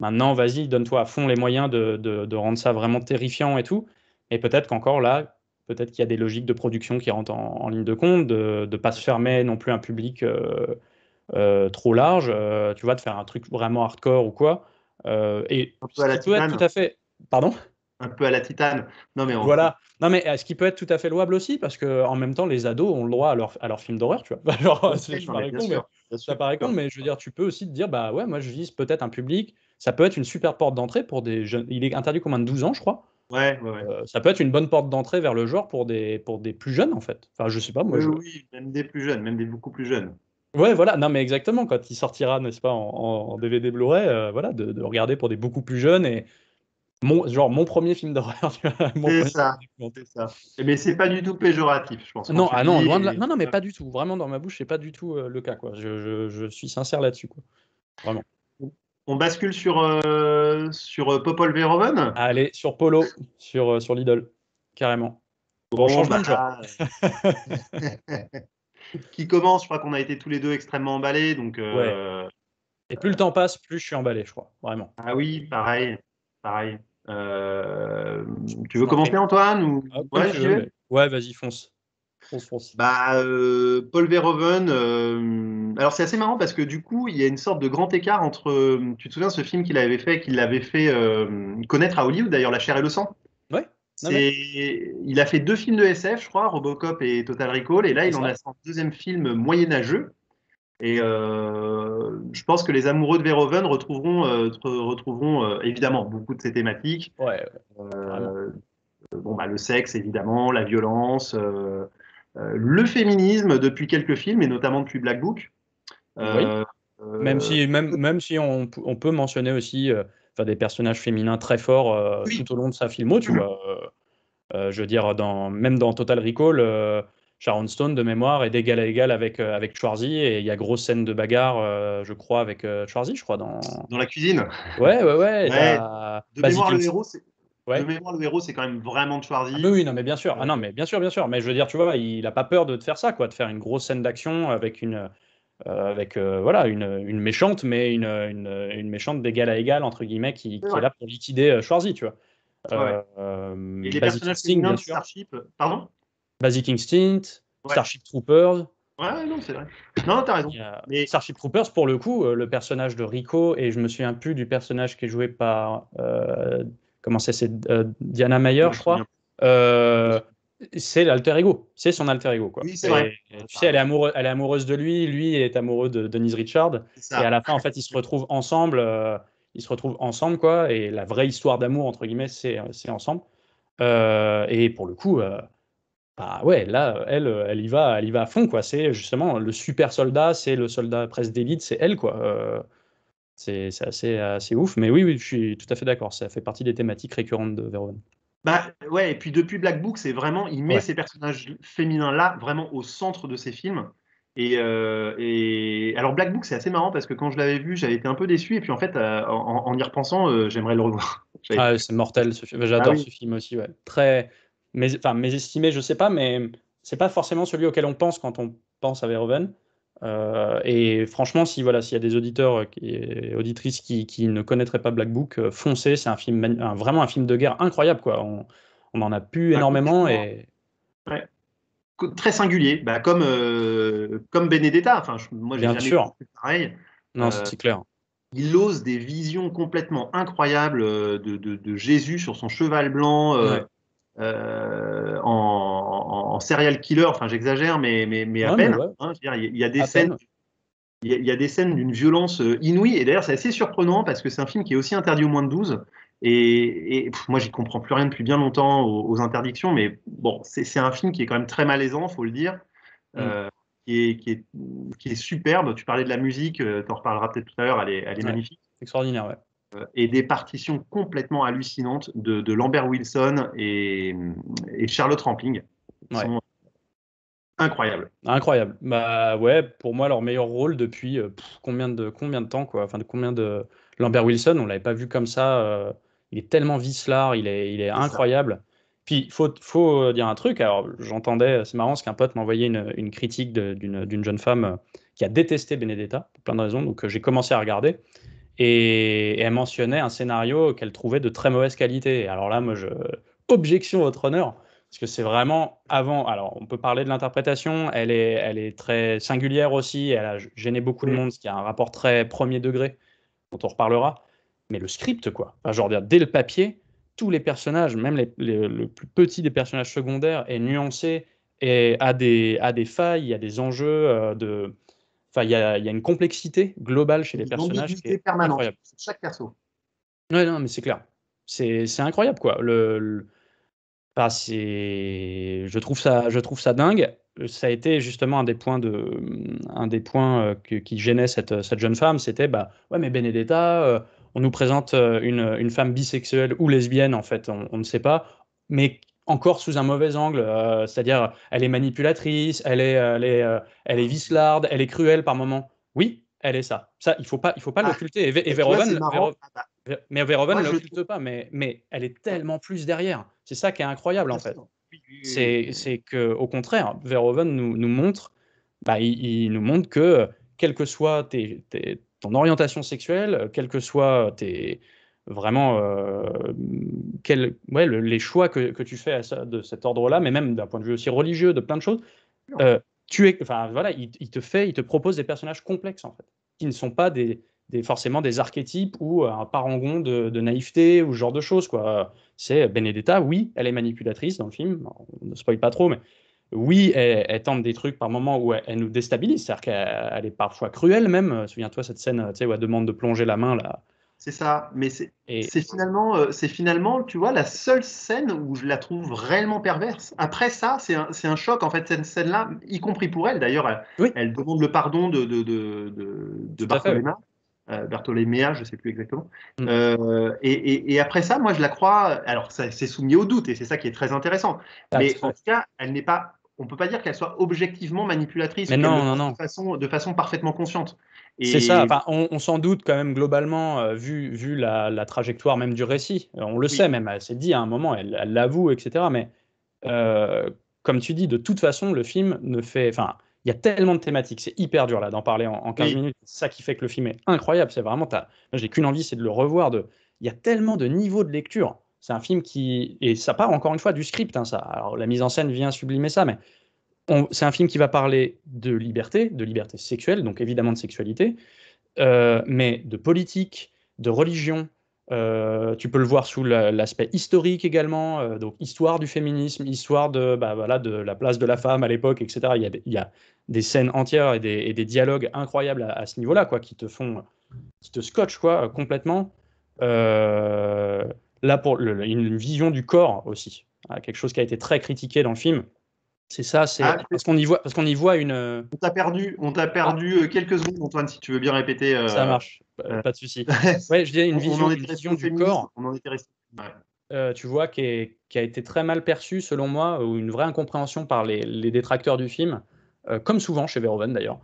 maintenant, vas-y, donne-toi à fond les moyens de, rendre ça vraiment terrifiant et tout. Et peut-être qu'encore là, peut-être qu'il y a des logiques de production qui rentrent en, ligne de compte, de ne pas se fermer non plus un public euh, euh, trop large, tu vois, de faire un truc vraiment hardcore ou quoi. et tout à fait. Pardon un peu à la titane. Non, mais Voilà. Non, mais ce qui peut être tout à fait louable aussi, parce que en même temps, les ados ont le droit à leur, à leur film d'horreur, tu vois. ça paraît con, mais, mais je veux dire, tu peux aussi te dire, bah ouais, moi je vise peut-être un public. Ça peut être une super porte d'entrée pour des jeunes. Il est interdit combien de 12 ans, je crois. Ouais, ouais, euh, ça peut être une bonne porte d'entrée vers le genre pour des, pour des plus jeunes, en fait. Enfin, je sais pas, moi. Oui, oui, même des plus jeunes, même des beaucoup plus jeunes. Ouais, voilà, non, mais exactement, quand il sortira, n'est-ce pas, en, DVD Blu-ray, euh, voilà, de, de, regarder pour des beaucoup plus jeunes et genre mon premier film d'horreur. C'est ça, ça. Eh mais ben, c'est pas du tout péjoratif, je pense. Non, ah non, loin de euh, Non, non, mais euh, pas du tout. Vraiment, dans ma bouche, c'est pas du tout euh, le cas. Quoi. Je, je, suis sincère là-dessus. Quoi. Vraiment. On bascule sur, sur Popol Verhoeven Allez, sur Polo, sur, Lidl sur l'idole, carrément. on change de bah, genre. Qui commence, je crois qu'on a été tous les deux extrêmement emballés. Donc, Et plus le temps passe, plus je suis emballé, je crois, vraiment. Ah oui, pareil, pareil. Euh, tu veux commencer, Antoine ou... Ah, ouais, vas-y, fonce. Bah, euh, Paul Verhoeven. Euh, alors, c'est assez marrant parce que du coup, il y a une sorte de grand écart entre. Tu te souviens ce film qu'il avait fait, qu'il avait fait connaître à Hollywood, d'ailleurs, La chair et le sang Ouais. Il a fait deux films de SF, je crois, Robocop et Total Recall, et là, il en a son deuxième film moyenâgeux et euh, je pense que les amoureux de Verhoeven retrouveront, euh, retrouveront euh, évidemment beaucoup de ces thématiques. bon, bah, le sexe, évidemment, la violence, le féminisme depuis quelques films, et notamment depuis Black Book. Même, si, même, même si on, peut mentionner aussi des personnages féminins très forts tout au long de sa filmo, tu vois. je veux dire, dans, même dans Total Recall Sharon Stone de mémoire est d'égal à égal avec, euh, avec et il y a grosse scène de bagarre, euh, je crois, avec euh, je crois. Dans... la cuisine Ouais, ouais, ouais. De, mémoire, le héros, c'est quand même vraiment de ah, oui, non, mais bien sûr. Ah, non, mais bien sûr, bien sûr. Mais je veux dire, tu vois, il n'a pas peur de, faire ça, quoi, de faire une grosse scène d'action avec une. Euh, avec voilà une, méchante mais une, méchante d'égal à égal entre guillemets qui, est là pour liquider Schwarzy tu vois et les personnages de pardon Basic Instinct, Starship Troopers. Ouais, non, c'est vrai. Non, t'as raison. Starship Troopers, pour le coup, euh, le personnage de Rico, et je me souviens plus du personnage qui est joué par. Euh, comment c'est euh, Diana Mayer, je crois. c'est l'alter ego. C'est son alter ego. Quoi. Oui, c'est vrai. tu sais, elle est, amoureuse, elle est amoureuse de lui, lui est amoureux de Denise Richard. Et à la fin, en fait, ils se retrouvent ensemble. ils se retrouvent ensemble, quoi. Et la vraie histoire d'amour, entre guillemets, c'est ensemble. et pour le coup. Bah ouais, là, elle, euh, elle y va, elle y va à fond, quoi. C'est justement le super soldat, c'est le soldat presque d'élite, c'est elle, quoi. Euh, c'est assez, ouf, mais oui, je suis tout à fait d'accord. Ça fait partie des thématiques récurrentes de Verhoeven. Bah ouais, et puis depuis Black Book, c'est vraiment, il met ces personnages féminins-là vraiment au centre de ses films. Euh, et, alors Black Book, c'est assez marrant parce que quand je l'avais vu, j'avais été un peu déçu. Et puis en fait, en, y repensant, j'aimerais le revoir. Ah, c'est mortel. J'adore ce film, ah ce film aussi. Très, mais, enfin, mésestimé, je sais pas, mais c'est pas forcément celui auquel on pense quand on pense à Verhoeven. Euh, et franchement, si voilà, s'il y a des auditeurs et euh, auditrices qui, qui ne connaîtraient pas Black Book, euh, foncez, c'est un film vraiment un film de guerre incroyable quoi. On, on en a pu bah, énormément et très singulier, bah, comme comme Benedetta. Enfin, moi jamais sûr. pareil. Non, c'est clair. Il ose des visions complètement incroyables de, de, Jésus sur son cheval blanc. Euh, en, serial killer, enfin j'exagère, mais, mais, à peine. il, y a des scènes. Il des scènes d'une violence euh, inouïe, et d'ailleurs c'est assez surprenant parce que c'est un film qui est aussi interdit au moins de 12, et, moi, j'y comprends plus rien depuis bien longtemps aux, interdictions, mais bon, c'est un film qui est quand même très malaisant, faut le dire, mm. euh, qui, est, qui, est, superbe. Tu parlais de la musique, tu en reparleras peut-être tout à l'heure, elle est, magnifique. Extraordinaire, ouais et des partitions complètement hallucinantes de, Lambert Wilson et, Charlotte Rampling. Ouais. Sont incroyables. Incroyable. Bah ouais, pour moi leur meilleur rôle depuis euh, combien de combien de temps quoi. Enfin de combien de Lambert Wilson, on l'avait pas vu comme ça. Euh, il est tellement vicelard, il est, il est, incroyable. Puis il faut, faut, euh, dire un truc. Alors j'entendais, c'est marrant, parce qu'un pote m'envoyait une, une critique d'une jeune femme qui a détesté Benedetta pour plein de raisons. Donc j'ai commencé à regarder et, elle mentionnait un scénario qu'elle trouvait de très mauvaise qualité. Alors là, moi, je... objection, votre honneur, parce que c'est vraiment avant. Alors, on peut parler de l'interprétation, elle est, elle est très singulière aussi, elle a gêné beaucoup de monde, ce qui a un rapport très premier degré, dont on reparlera. Mais le script, quoi. Enfin, genre, dès le papier, tous les personnages, même le plus petit des personnages secondaires, est nuancé et a des, a des failles, il y a des enjeux euh, de Enfin, il y, a une complexité globale chez les personnages qui est permanente. incroyable. Chaque perso. Oui, non, mais c'est clair. C'est incroyable, quoi. Le, Enfin, je trouve ça, je trouve ça dingue. Ça a été justement un des points de, un des points euh, que, qui gênait cette, cette jeune femme, c'était bah ouais, mais Benedetta. Euh, on nous présente euh, une, une, femme bisexuelle ou lesbienne, en fait, on, on ne sait pas, mais encore sous un mauvais angle, euh, c'est-à-dire elle est manipulatrice, elle est, euh, elle est, euh, elle est vicelarde, elle est cruelle par moments. Oui, elle est ça. Ça, il faut pas, il faut pas ah, l'occulter. Et, ah bah. mais l'occulte pas, mais, mais elle est tellement plus derrière. C'est ça qui est incroyable en fait. C'est, c'est que au contraire, Verhoeven nous, nous montre, bah, il, nous montre que quelle que soit tes, ton orientation sexuelle, quelle que soit tes, vraiment euh, quel, ouais, les choix que, que, tu fais de cet ordre-là, mais même d'un point de vue aussi religieux, de plein de choses. Euh, tu es, enfin voilà, il, te fait, il te propose des personnages complexes en fait, qui ne sont pas des, des forcément des archétypes ou un parangon de, naïveté ou ce genre de choses quoi. C'est Benedetta, oui, elle est manipulatrice dans le film, on ne spoil pas trop, mais oui, elle, tente des trucs par moments où elle, nous déstabilise, c'est-à-dire qu'elle est parfois cruelle même. Euh, souviens-toi cette scène, tu sais, où elle demande de plonger la main là c'est ça, mais c'est finalement, euh, c'est finalement, tu vois, la seule scène où je la trouve réellement perverse. Après ça, c'est un, choc, en fait, cette scène-là, y compris pour elle. D'ailleurs, elle, demande le pardon de, de, de, de euh, je ne sais plus exactement. Mm. Euh, et, après ça, moi, je la crois. Alors, c'est soumis au doute, et c'est ça qui est très intéressant. Ah, mais en tout cas, elle n'est pas. On peut pas dire qu'elle soit objectivement manipulatrice, de façon parfaitement consciente. C'est ça, enfin, on, s'en doute quand même globalement, euh, vu, vu la, trajectoire même du récit. On le sait même, elle s'est dit à un moment, elle l'avoue, etc. Mais euh, comme tu dis, de toute façon, le film ne fait. Enfin, il y a tellement de thématiques, c'est hyper dur là d'en parler en, 15 minutes. ça qui fait que le film est incroyable. C'est vraiment. J'ai qu'une envie, c'est de le revoir. De... Il y a tellement de niveaux de lecture. C'est un film qui. Et ça part encore une fois du script, hein, ça. Alors la mise en scène vient sublimer ça, mais c'est un film qui va parler de liberté, de liberté sexuelle, donc évidemment de sexualité, euh, mais de politique, de religion. Euh, tu peux le voir sous l'aspect historique également, euh, donc histoire du féminisme, histoire de, bah, de la place de la femme à l'époque, etc. Il y, a, des scènes entières et des, dialogues incroyables à, ce niveau-là, quoi, qui te font, te scotchent quoi, complètement. là, pour une vision du corps aussi, hein, quelque chose qui a été très critiqué dans le film, c'est ça, c'est ah, parce qu'on y voit, parce qu'on y voit une. On t'a perdu, on t'a perdu euh, quelques secondes, Antoine, si tu veux bien répéter. Euh, ça marche, pas euh, de souci. ouais, je dirais une vision, du corps. tu vois, qui, a été très mal perçu selon moi, ou une vraie incompréhension par les, détracteurs du film, comme souvent chez Verhoeven d'ailleurs,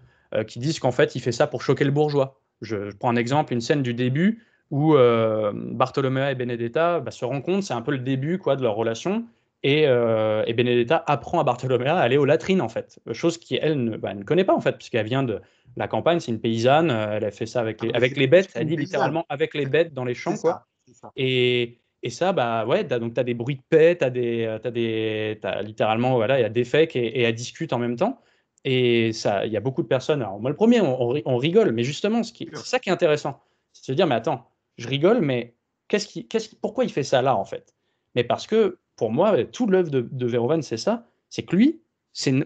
qui disent qu'en fait, il fait ça pour choquer le bourgeois. Je, prends un exemple, une scène du début où Bartolomea et Benedetta bah, se rencontrent, c'est un peu le début quoi, de leur relation, euh, et, Benedetta apprend à Bartolomea à aller aux latrines, en fait. Chose qu'elle ne, bah, ne connaît pas, en fait, puisqu'elle vient de la campagne, c'est une paysanne, euh, elle a fait ça avec les, ah, avec les bêtes, elle dit littéralement avec les bêtes dans les champs, quoi. Et, ça, bah ouais, as, donc tu as des bruits de paix, tu as, des. Euh, littéralement, voilà, il y a des fakes et, elle discute en même temps. Et ça, il y a beaucoup de personnes. Alors, moi, le premier, on, rigole, mais justement, c'est ça qui est intéressant. C'est de se dire, mais attends, je rigole, mais qu'est-ce qui, quest pourquoi il fait ça là, en fait Mais parce que pour moi, tout l'œuvre de, de c'est ça. C'est que lui,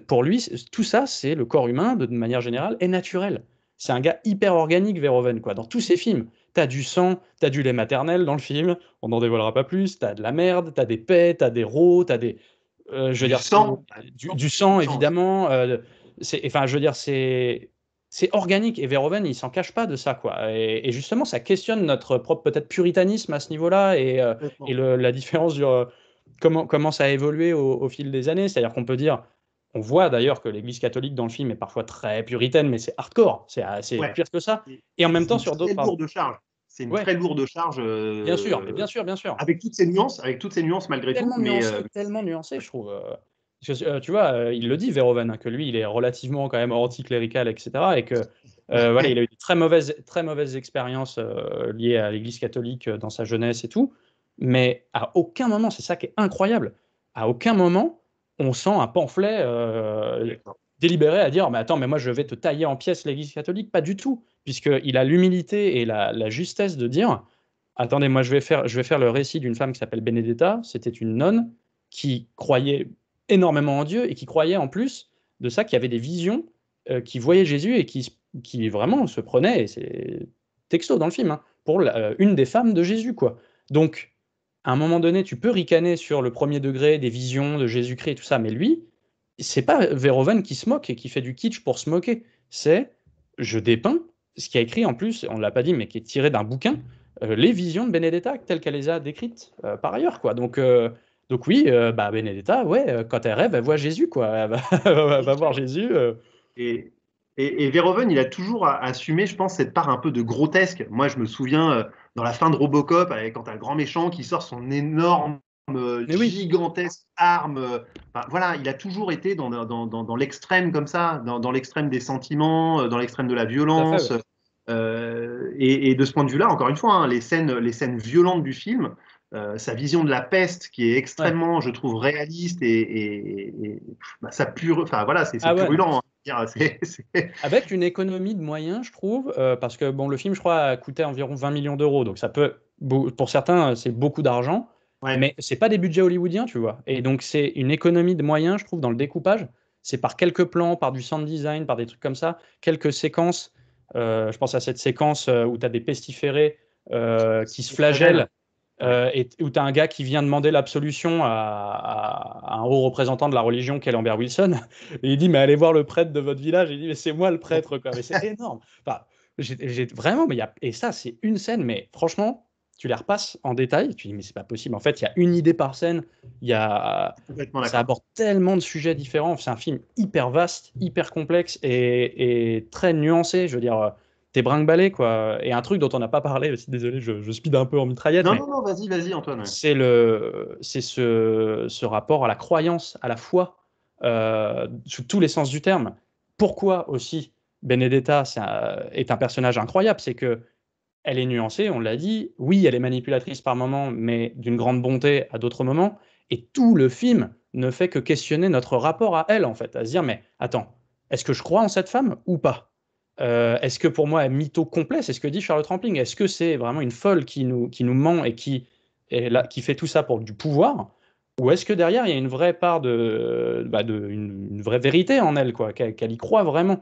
pour lui, tout ça, c'est le corps humain, de, manière générale, est naturel. C'est un gars hyper organique, Verhoeven, quoi. Dans tous ses films, t'as du sang, t'as du lait maternel dans le film, on n'en dévoilera pas plus, t'as de la merde, t'as des pets, t'as des rots, t'as des. Euh, je veux du dire, sang. Du, sang, évidemment. Euh, enfin, je veux dire, c'est. C'est organique et Verhoeven, il s'en cache pas de ça, quoi. Et, justement, ça questionne notre propre peut-être puritanisme à ce niveau-là et, euh, la différence du, comment, ça a évolué au, fil des années. C'est-à-dire qu'on peut dire, on voit d'ailleurs que l'Église catholique dans le film est parfois très puritaine, mais c'est hardcore, c'est assez ah, pire que ça. Et en même temps, sur d'autres. C'est une C'est très lourde charge. Euh, bien sûr, bien sûr, bien sûr. Avec toutes ces nuances, avec toutes ces nuances malgré tout. mais euh, Tellement nuancé, je trouve. Euh, parce que, tu vois, il le dit, Véroven hein, que lui, il est relativement quand même anticlérical, etc. Et que voilà, il a eu des très mauvaise, très mauvaises expériences liées à l'Église catholique dans sa jeunesse et tout mais à aucun moment, c'est ça qui est incroyable, à aucun moment on sent un pamphlet euh, délibéré à dire mais attends, mais moi je vais te tailler en pièces l'Église catholique, pas du tout, puisqu'il a l'humilité et la, justesse de dire attendez, moi je vais faire, je vais faire le récit d'une femme qui s'appelle Benedetta, c'était une nonne qui croyait énormément en Dieu et qui croyait en plus de ça qu'il y avait des visions, euh, qui voyait Jésus et qui, qui vraiment se prenait, et c'est texto dans le film, hein, pour euh, une des femmes de Jésus. quoi. Donc, à un moment donné, tu peux ricaner sur le premier degré des visions de Jésus-Christ et tout ça, mais lui, c'est pas Verhoeven qui se moque et qui fait du kitsch pour se moquer. C'est je dépeins ce qui a écrit en plus, on l'a pas dit, mais qui est tiré d'un bouquin, euh, les visions de Benedetta telles qu'elle les a décrites euh, par ailleurs, quoi. Donc euh, donc oui, bah Benedetta, ouais, quand elle rêve, elle voit Jésus, quoi. Elle va, voir Jésus. Et, et, et Verhoeven, il a toujours assumé, je pense, cette part un peu de grotesque. Moi, je me souviens dans la fin de Robocop, avec, quand as le grand méchant qui sort son énorme euh, gigantesque arme. voilà, il a toujours été dans, l'extrême comme ça, dans, l'extrême des sentiments, euh, dans l'extrême de la violence. Euh, et, de ce point de vue-là, encore une fois, hein, les, scènes, les scènes violentes du film, euh, sa vision de la peste qui est extrêmement, je trouve, réaliste et, et, bah, ça pure, enfin voilà, c'est ah purulent. Hein, Avec une économie de moyens, je trouve, euh, parce que bon, le film, je crois, a coûté environ 20 millions d'euros, donc ça peut, pour certains, euh, c'est beaucoup d'argent, mais c'est pas des budgets hollywoodiens, tu vois. Et donc c'est une économie de moyens, je trouve, dans le découpage. C'est par quelques plans, par du sound design, par des trucs comme ça, quelques séquences. je pense à cette séquence où tu as des pestiférés qui se flagellent euh, où tu as un gars qui vient demander l'absolution à, un haut représentant de la religion qu'est Lambert Wilson, et il dit Mais allez voir le prêtre de votre village. Il dit Mais c'est moi le prêtre, quoi. Mais c'est énorme. Enfin, j'ai vraiment, mais y a, et ça, c'est une scène, mais franchement, tu les repasses en détail, tu dis mais c'est pas possible. En fait, il y a une idée par scène, il y a ça aborde tellement de sujets différents. C'est un film hyper vaste, hyper complexe et, très nuancé. Je veux dire, t'es brinque quoi. Et un truc dont on n'a pas parlé, aussi, désolé, je, je, speed un peu en mitraillette. Non, non, non, vas-y, vas-y, Antoine. C'est le, c'est ce, ce, rapport à la croyance, à la foi, euh, sous tous les sens du terme. Pourquoi aussi Benedetta est un, est un personnage incroyable, c'est que elle est nuancée, on l'a dit. Oui, elle est manipulatrice par moments, mais d'une grande bonté à d'autres moments. Et tout le film ne fait que questionner notre rapport à elle, en fait, à se dire mais attends, est-ce que je crois en cette femme ou pas euh, est-ce que pour moi, un mytho complet, c'est ce que dit Charles Trampling Est-ce que c'est vraiment une folle qui nous, qui nous ment et qui, qui fait tout ça pour du pouvoir Ou est-ce que derrière, il y a une vraie part de. Bah, une, vraie vérité en elle, quoi, qu'elle, y croit vraiment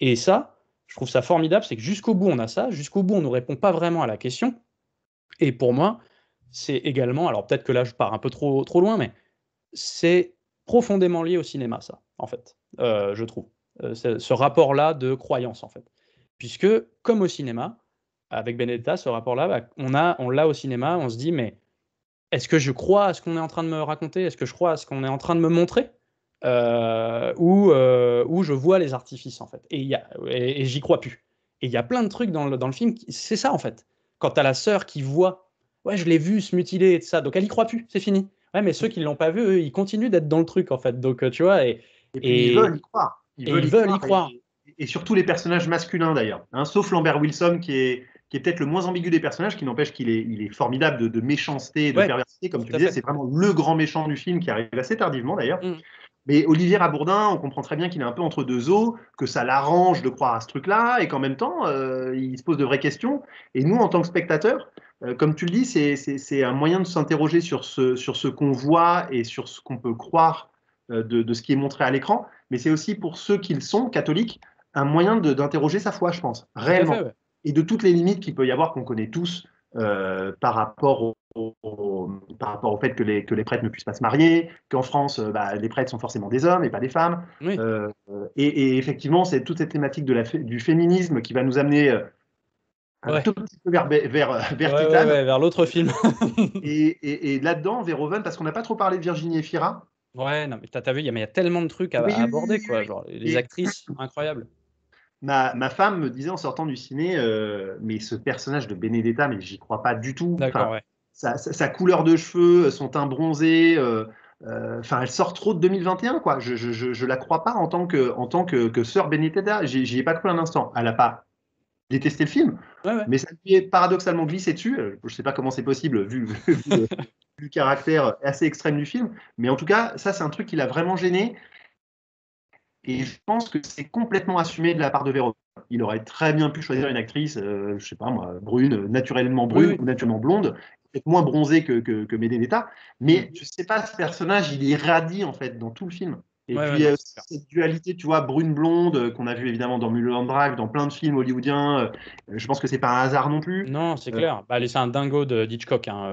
Et ça, je trouve ça formidable, c'est que jusqu'au bout, on a ça, jusqu'au bout, on ne répond pas vraiment à la question. Et pour moi, c'est également. Alors peut-être que là, je pars un peu trop, trop loin, mais c'est profondément lié au cinéma, ça, en fait, euh, je trouve. Euh, ce, rapport-là de croyance, en fait. Puisque, comme au cinéma, avec Benedetta, ce rapport-là, bah, on l'a au cinéma, on se dit, mais est-ce que je crois à ce qu'on est en train de me raconter Est-ce que je crois à ce qu'on est en train de me montrer euh, euh, ou, je vois les artifices, en fait. Et, j'y crois plus. Et il y a plein de trucs dans le, dans le film, c'est ça, en fait. Quand t'as la sœur qui voit, ouais, je l'ai vu se mutiler et tout ça, donc elle y croit plus, c'est fini. Ouais, mais ceux qui l'ont pas vu, ils continuent d'être dans le truc, en fait. Donc, tu vois, et... Et, puis, ils veulent y croire. Ils, veulent, y croire. Et, surtout les personnages masculins d'ailleurs, hein, sauf Lambert Wilson qui est, qui est peut-être le moins ambigu des personnages, qui n'empêche qu'il est, il est, formidable de, méchanceté et de perversité, comme tu disais, c'est vraiment le grand méchant du film qui arrive assez tardivement d'ailleurs. Mm. Mais Olivier Rabourdin, on comprend très bien qu'il est un peu entre deux eaux, que ça l'arrange de croire à ce truc-là, et qu'en même temps, euh, il se pose de vraies questions. Et nous, en tant que spectateurs, euh, comme tu le dis, c'est un moyen de s'interroger sur ce, sur ce qu'on voit et sur ce qu'on peut croire euh, de, ce qui est montré à l'écran, mais c'est aussi pour ceux qui le sont, catholiques, un moyen d'interroger sa foi, je pense, réellement. Et de toutes les limites qu'il peut y avoir, qu'on connaît tous, euh, par, rapport au, par rapport au fait que les, que les prêtres ne puissent pas se marier, qu'en France, euh, bah, les prêtres sont forcément des hommes et pas des femmes. et, effectivement, c'est toute cette thématique de la, du féminisme qui va nous amener un tout petit peu vers, vers, vers, l'autre film. et, et là-dedans, Verhoeven, parce qu'on n'a pas trop parlé de Virginie Efira, Ouais, non, mais t'as as vu, il y, a tellement de trucs à, aborder, quoi. Genre, les actrices, incroyables. Ma, ma, femme me disait en sortant du ciné, euh, mais ce personnage de Benedetta, mais j'y crois pas du tout. Enfin, sa, couleur de cheveux, son teint bronzé, euh, euh, enfin, elle sort trop de 2021, quoi. Je, je, la crois pas en tant que, en tant que, que sœur Benedetta. J'y ai pas cru un instant. Elle a pas détester le film, mais ça lui est paradoxalement glissé dessus. Euh, je ne sais pas comment c'est possible vu, le, caractère assez extrême du film, mais en tout cas, ça c'est un truc qui l'a vraiment gêné. Et je pense que c'est complètement assumé de la part de Véro. Il aurait très bien pu choisir une actrice, euh, je sais pas moi, brune, naturellement brune ou naturellement blonde, peut-être moins bronzée que, que, que mais mm. je ne sais pas, ce personnage, il est radie en fait dans tout le film. Et puis, euh, cette dualité, tu vois, brune-blonde, euh, qu'on a vu évidemment dans Mulholland dans plein de films hollywoodiens, euh, je pense que c'est pas un hasard non plus. Non, c'est clair. Bah, c'est un dingo de Hitchcock, hein,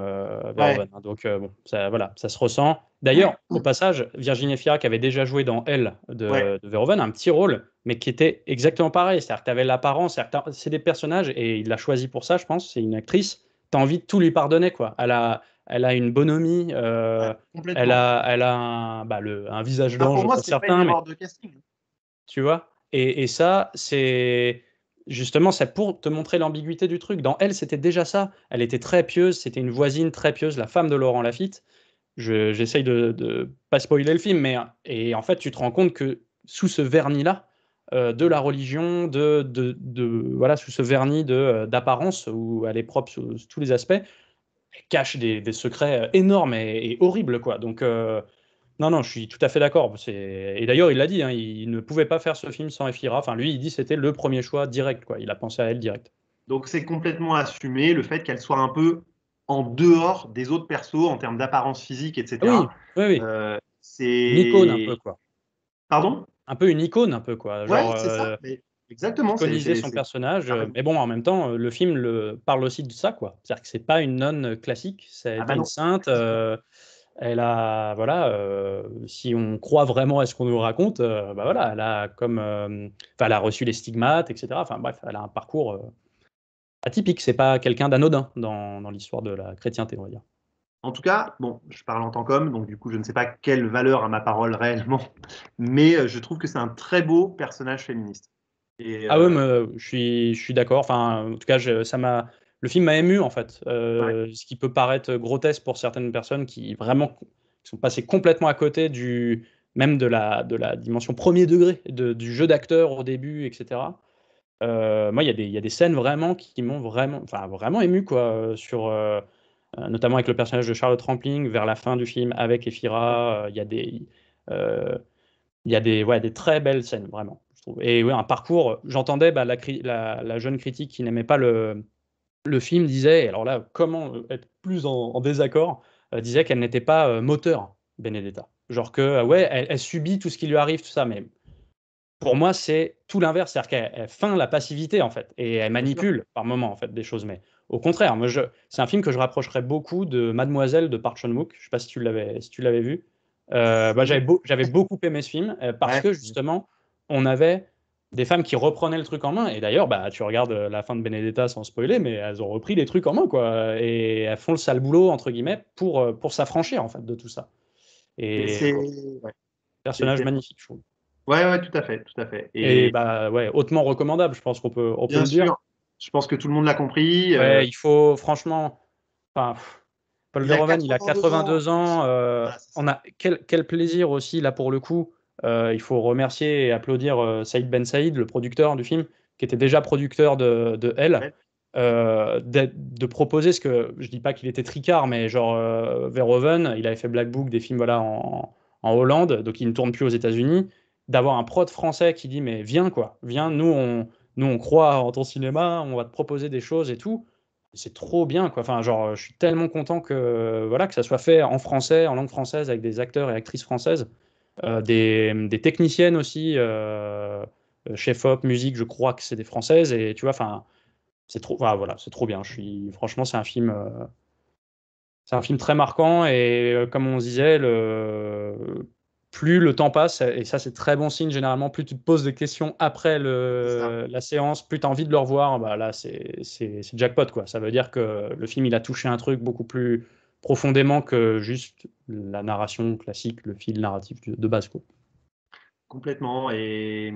Verhoeven, hein, donc bon, ça, voilà, ça se ressent. D'ailleurs, au passage, Virginie Fira, qui avait déjà joué dans Elle de, de Verhoeven, un petit rôle, mais qui était exactement pareil. C'est-à-dire que tu avais l'apparence, c'est des personnages, et il l'a choisi pour ça, je pense, c'est une actrice, tu as envie de tout lui pardonner, quoi. Elle a elle a une bonhomie, euh, ah, elle a, elle a un, bah, le, un visage d'ange pour, moi, certains. une de casting. Tu vois et, ça, c'est justement ça pour te montrer l'ambiguïté du truc. Dans elle, c'était déjà ça. Elle était très pieuse, c'était une voisine très pieuse, la femme de Laurent Lafitte. J'essaye de, ne pas spoiler le film, mais et en fait, tu te rends compte que sous ce vernis-là, euh, de la religion, de, de, de, voilà, sous ce vernis euh, d'apparence où elle est propre sous tous les aspects, cache des, secrets euh, énormes et, horribles, quoi. Donc, euh, non, non, je suis tout à fait d'accord. Et d'ailleurs, il l'a dit, hein, il ne pouvait pas faire ce film sans Efira. Enfin, lui, il dit c'était le premier choix direct, quoi. Il a pensé à elle direct. Donc, c'est complètement assumé le fait qu'elle soit un peu en dehors des autres persos en termes d'apparence physique, etc. Oui, oui, euh, c'est une icône un peu, quoi. Pardon Un peu une icône, un peu, quoi. Genre, ça, Exactement. Iconiser son personnage. mais bon, en même temps, euh, le film le, parle aussi de ça, quoi. C'est-à-dire que c'est pas une nonne classique, c'est une ah bah sainte. Euh, elle a, voilà, euh, si on croit vraiment à ce qu'on nous raconte, bah voilà, elle a comme, elle a reçu les stigmates, etc. Enfin bref, elle a un parcours atypique. C'est pas quelqu'un d'anodin dans, dans l'histoire de la chrétienté, on va dire. En tout cas, bon, je parle en tant qu'homme, donc du coup, je ne sais pas quelle valeur a ma parole réellement, mais je trouve que c'est un très beau personnage féministe ah euh, je suis, je suis d'accord. Enfin, en tout cas, je, ça m'a le film m'a ému en fait. Euh, ce qui peut paraître grotesque pour certaines personnes qui vraiment sont passées complètement à côté du même de la, de la dimension premier degré du jeu d'acteur au début, etc. Euh, moi, il y, y, a des scènes vraiment qui m'ont vraiment, enfin, vraiment ému quoi. Sur notamment avec le personnage de Charlotte Trampling vers la fin du film avec Ephira, il y a des il y a des, des très belles scènes vraiment. Et oui, un parcours, j'entendais bah, la, la, jeune critique qui n'aimait pas le, le film disait, alors là, comment euh, être plus en, désaccord, euh, disait qu'elle n'était pas euh, moteur, Benedetta. Genre que, ouais, elle, subit tout ce qui lui arrive, tout ça, mais pour moi, c'est tout l'inverse. C'est-à-dire qu'elle feint la passivité, en fait, et elle manipule par moments, en fait, des choses. Mais au contraire, moi, c'est un film que je rapprocherais beaucoup de Mademoiselle de Park chan Je ne sais pas si tu l'avais si tu l'avais vu. Bah, j'avais, j'avais beaucoup aimé ce film parce que justement, on avait des femmes qui reprenaient le truc en main. Et d'ailleurs, bah, tu regardes euh, la fin de Benedetta sans spoiler, mais elles ont repris les trucs en main, quoi. Et elles font le sale boulot, entre guillemets, pour, euh, pour s'affranchir, en fait, de tout ça. Et, c'est... Personnage magnifique, je trouve. Ouais, ouais, tout à fait, tout à fait. Et, bah, ouais, hautement recommandable, je pense qu'on peut, on dire. Je pense que tout le monde l'a compris. Euh. il faut, franchement, enfin, Paul Verhoeven, il a 82 ans. on a quel, quel, plaisir aussi, là, pour le coup, euh, il faut remercier et applaudir euh, Saïd Ben Saïd, le producteur du film, qui était déjà producteur de, de Elle. Euh, de, proposer ce que je dis pas qu'il était tricard, mais genre Verhoeven, il avait fait Black Book, des films en, Hollande, donc il ne tourne plus aux États-Unis. D'avoir un prod français qui dit mais viens quoi, viens, nous on, nous on croit en ton cinéma, on va te proposer des choses et tout. C'est trop bien quoi. Enfin genre je suis tellement content que voilà que ça soit fait en français, en langue française avec des acteurs et actrices françaises. Euh, des, techniciennes aussi, euh, euh, chef op, musique, je crois que c'est des françaises. Et tu vois, enfin, c'est trop, voilà, c'est trop bien. franchement, c'est un film. c'est un film très marquant et comme on disait, plus le temps passe, et ça c'est très bon signe généralement, plus tu te poses des questions après la séance, plus tu as envie de le revoir, bah là c'est jackpot quoi. Ça veut dire que le film il a touché un truc beaucoup plus profondément que juste la narration classique, le fil narratif de base. Complètement. Et,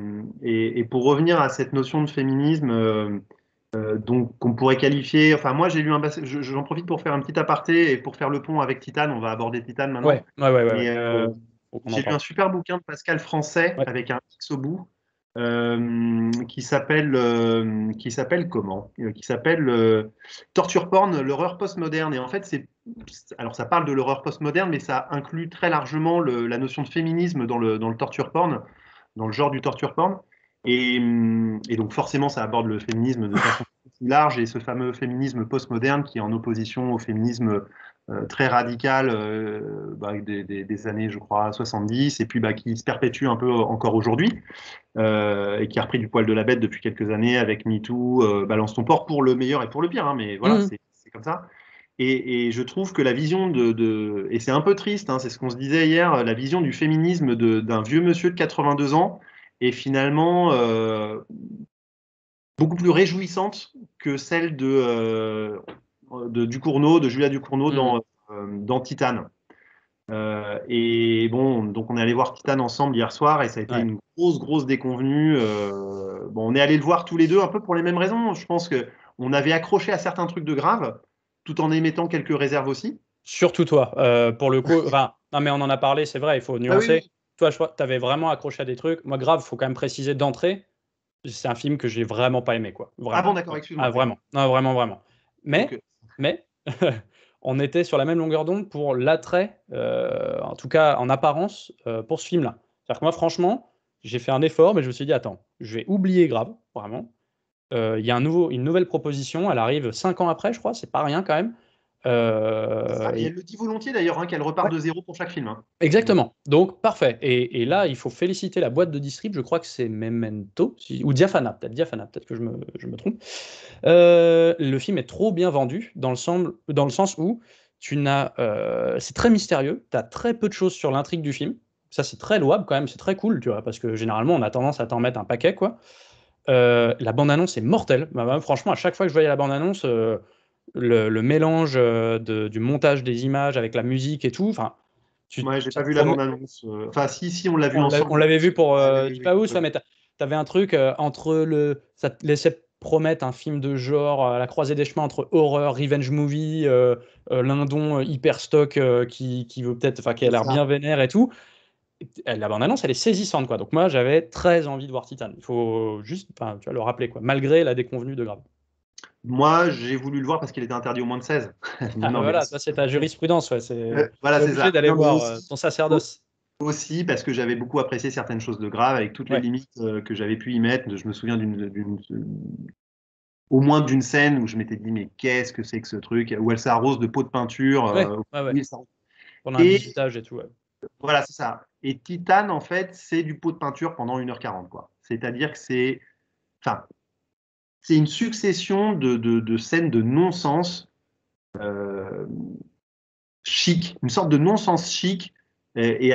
pour revenir à cette notion de féminisme, euh, euh, donc qu'on pourrait qualifier. Enfin, moi, j'ai lu un. J'en profite pour faire un petit aparté et pour faire le pont avec Titan. On va aborder Titan maintenant. Ouais, ouais, ouais, euh, j'ai lu un super bouquin de Pascal Français avec un X au bout euh, qui s'appelle euh, qui s'appelle comment euh, Qui s'appelle Torture porn, l'horreur postmoderne. Et en fait, c'est alors ça parle de l'horreur postmoderne, mais ça inclut très largement la notion de féminisme dans le dans le torture porn, dans le genre du torture porn. Et, donc forcément, ça aborde le féminisme de façon large et ce fameux féminisme postmoderne qui est en opposition au féminisme euh, très radical, euh, bah, des, années, je crois, 70, et puis bah, qui se perpétue un peu encore aujourd'hui, euh, et qui a repris du poil de la bête depuis quelques années avec MeToo, Balance ton port pour le meilleur et pour le pire, hein, mais voilà, mmh. c'est comme ça. Et, je trouve que la vision de, et c'est un peu triste, hein, c'est ce qu'on se disait hier, la vision du féminisme d'un vieux monsieur de 82 ans est finalement beaucoup plus réjouissante que celle de de Courneau, de Julia Du mmh. dans, euh, dans Titane. Euh, et bon, donc on est allé voir titane ensemble hier soir et ça a été une grosse, grosse déconvenue. Euh, bon, on est allé le voir tous les deux un peu pour les mêmes raisons. Je pense que on avait accroché à certains trucs de grave, tout en émettant quelques réserves aussi. Surtout toi, pour le coup. non, mais on en a parlé, c'est vrai, il faut nuancer. Ah toi, tu avais vraiment accroché à des trucs. Moi, grave, faut quand même préciser d'entrée. C'est un film que j'ai vraiment pas aimé, quoi. Vraiment. Ah bon, d'accord, excuse-moi. Ah, vraiment, non, vraiment, vraiment. Mais mais on était sur la même longueur d'onde pour l'attrait, euh, en tout cas en apparence, euh, pour ce film-là. C'est-à-dire que moi, franchement, j'ai fait un effort, mais je me suis dit, attends, je vais oublier grave, vraiment. Euh, il y a une nouvelle proposition, elle arrive cinq ans après, je crois, c'est pas rien quand même. Euh, elle le dit volontiers d'ailleurs, hein, qu'elle repart de zéro pour chaque film. Hein. Exactement. Donc, parfait. Et, là, il faut féliciter la boîte de distrib. Je crois que c'est Memento ou Diafana, peut-être peut-être que je me, trompe. Euh, le film est trop bien vendu dans le, dans le sens où tu n'as, euh, c'est très mystérieux. Tu as très peu de choses sur l'intrigue du film. Ça, c'est très louable quand même. C'est très cool, tu vois, parce que généralement, on a tendance à t'en mettre un paquet, quoi. la bande annonce est mortelle. Bah, bah, franchement, à chaque fois que je voyais la bande annonce le, mélange euh, du montage des images avec la musique et tout. Enfin, tu, j'ai pas vu la bande annonce. Euh, enfin, si, si, on l'a vu on ensemble. On l'avait vu pour euh, sais pas où, ça, mais t'avais un truc entre le. Ça te laissait promettre un film de genre à la croisée des chemins entre horreur, revenge movie, Lindon hyper stock qui, qui veut peut-être, enfin, qui a l'air bien vénère et tout. La bande-annonce, elle est saisissante, quoi. Donc moi, j'avais très envie de voir Titan. Il faut juste, tu vas le rappeler, quoi. Malgré la déconvenue de Grave. Moi, j'ai voulu le voir parce qu'il était interdit au moins de 16. ah, non, voilà, voilà, c'est ta jurisprudence, ouais, c'est euh, voilà, d'aller voir euh, ton sacerdoce. Aussi parce que j'avais beaucoup apprécié certaines choses de grave avec toutes les limites euh, que j'avais pu y mettre. Je me souviens d'une au moins d'une scène où je m'étais dit mais qu'est-ce que c'est que ce truc où elle s'arrose de peau de peinture ouais, ouais, et tout. Voilà, c'est ça. Et Titan, en fait, c'est du pot de peinture pendant 1h40 quoi. C'est-à-dire que c'est enfin, c'est une succession de, scènes de non-sens euh, chic, une sorte de non-sens chic et,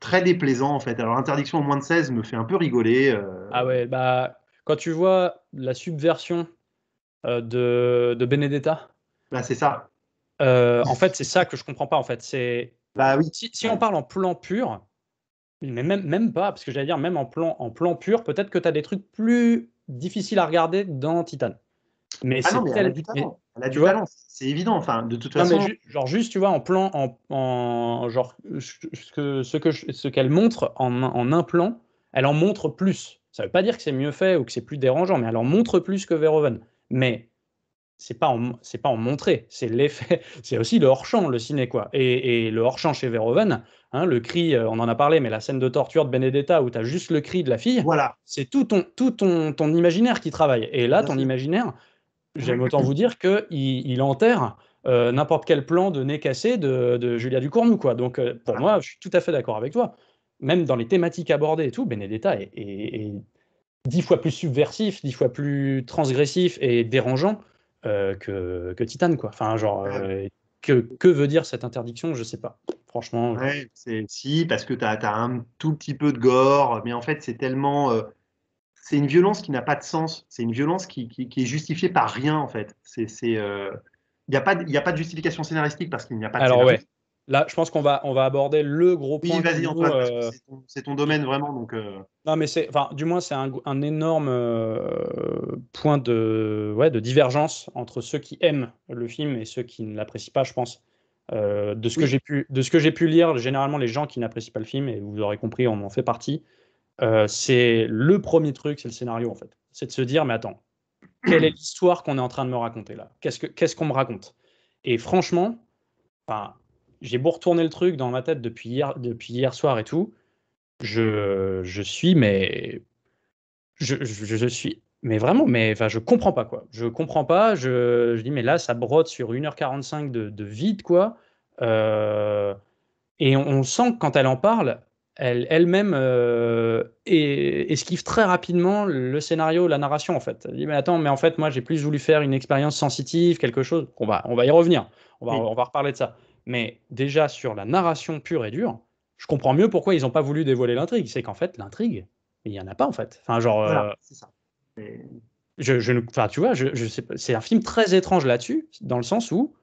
très déplaisant en fait. Alors Interdiction au moins de 16 me fait un peu rigoler. Euh. Ah ouais, bah quand tu vois la subversion euh, de, de, Benedetta. Bah c'est ça. en fait c'est ça que je comprends pas en fait. C'est bah oui. Si, on parle en plan pur, mais même, même pas, parce que j'allais dire même en plan, en plan pur, peut-être que tu as des trucs plus difficile à regarder dans Titan. Mais c'est évident. Enfin, de toute non, façon. Mais genre juste, tu vois, en plan, en, genre ce que ce ce qu'elle montre en, un plan, elle en montre plus. Ça veut pas dire que c'est mieux fait ou que c'est plus dérangeant, mais elle en montre plus que Verhoeven. Mais c'est pas c'est pas en montrer, c'est l'effet, c'est aussi le hors champ, le ciné quoi. Et, le hors champ chez Verhoeven, Hein, le cri, euh, on en a parlé, mais la scène de torture de Benedetta où tu as juste le cri de la fille, voilà. c'est tout, ton, tout ton, imaginaire qui travaille. Et là, ton imaginaire, j'aime autant vous dire qu'il il enterre euh, n'importe quel plan de nez cassé de, de Julia Ducournau. Quoi. Donc, euh, pour ah. moi, je suis tout à fait d'accord avec toi. Même dans les thématiques abordées et tout, Benedetta est, dix fois plus subversif, dix fois plus transgressif et dérangeant que, que Titan. Quoi. Enfin, genre, ah que, veut dire cette interdiction Je ne sais pas. Franchement. Euh, c'est si, parce que tu as, un tout petit peu de gore, mais en fait, c'est tellement. Euh, c'est une violence qui n'a pas de sens. C'est une violence qui, est justifiée par rien, en fait. Euh, il n'y a, pas, a pas de justification scénaristique parce qu'il n'y a pas de. Là, je pense qu'on va, on va aborder le gros point. Oui, vas-y, euh, c'est ton, domaine vraiment. Donc, euh. Non, mais c'est, enfin, du moins, c'est un, un, énorme euh, point de, ouais, de divergence entre ceux qui aiment le film et ceux qui ne l'apprécient pas, je pense. de, ce que j'ai pu, de ce que j'ai pu lire, généralement, les gens qui n'apprécient pas le film, et vous aurez compris, on en fait partie, c'est le premier truc, c'est le scénario, en fait. C'est de se dire, mais attends, quelle est l'histoire qu'on est en train de me raconter là qu'est-ce, que, qu'est-ce qu'on me raconte Et franchement, enfin j'ai beau retourner le truc dans ma tête depuis hier, depuis hier soir et tout, je, je suis, mais. Je, je, je suis. Mais vraiment, mais enfin, je comprends pas quoi. Je comprends pas. Je, je dis, mais là, ça brode sur 1h45 de, de vide quoi. Euh, et on, sent que quand elle en parle, elle, elle-même euh, esquive très rapidement le scénario, la narration en fait. Elle dit mais attends, mais en fait moi j'ai plus voulu faire une expérience sensitive, quelque chose. On va, bah, on va y revenir. On va, on va reparler de ça mais déjà sur la narration pure et dure, je comprends mieux pourquoi ils n'ont pas voulu dévoiler l'intrigue. C'est qu'en fait, l'intrigue, il n'y en a pas en fait. Enfin, genre. Euh, c'est ça. tu vois, je, c'est un film très étrange là-dessus, dans le sens où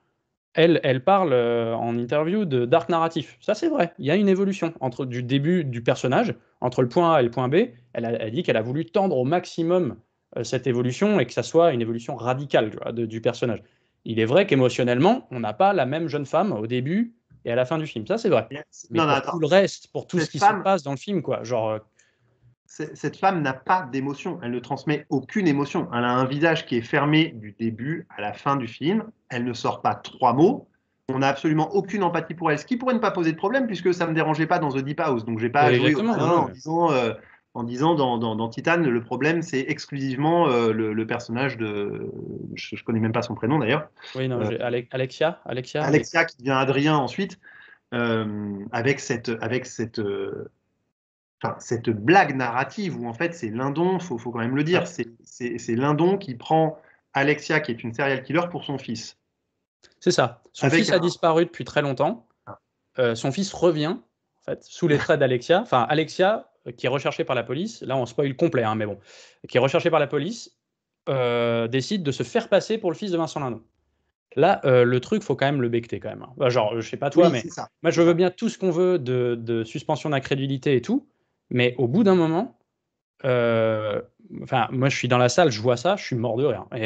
elle, parle euh, en interview de dark narratif. Ça, c'est vrai. Il y a une évolution entre du début du personnage, entre le point A et le point B. Elle, a, dit qu'elle a voulu tendre au maximum euh, cette évolution et que ça soit une évolution radicale du personnage. Il est vrai qu'émotionnellement, on n'a pas la même jeune femme au début et à la fin du film. Ça, c'est vrai. Mais pour tout le reste, pour tout ce qui se passe dans le film, quoi. Genre. Euh, cette femme n'a pas d'émotion, elle ne transmet aucune émotion. Elle a un visage qui est fermé du début à la fin du film, elle ne sort pas trois mots, on n'a absolument aucune empathie pour elle, ce qui pourrait ne pas poser de problème puisque ça ne me dérangeait pas dans The Deep House, donc j'ai pas en disant dans, dans, dans Titan, le problème, c'est exclusivement euh, le, personnage de. Je, ne connais même pas son prénom d'ailleurs. Oui, non, euh, Alexia, Alexia. Alexia qui devient Adrien ensuite, euh, avec cette. Avec cette cette blague narrative où en fait c'est Lindon, faut, faut quand même le dire, c'est c'est Lindon qui prend Alexia, qui est une serial killer, pour son fils. C'est ça. Son fils a disparu depuis très longtemps. Ah. son fils revient, en fait, sous les traits d'Alexia. Enfin, Alexia euh, qui est recherché par la police, là on spoil complet, hein, mais bon, qui est recherché par la police, euh, décide de se faire passer pour le fils de Vincent Lindon. Là, euh, le truc, faut quand même le becter quand même. Hein. Bah, genre, je sais pas toi, mais moi je veux bien tout ce qu'on veut de, suspension d'incrédulité et tout, mais au bout d'un moment, enfin, moi je suis dans la salle, je vois ça, je suis mort de rire. Et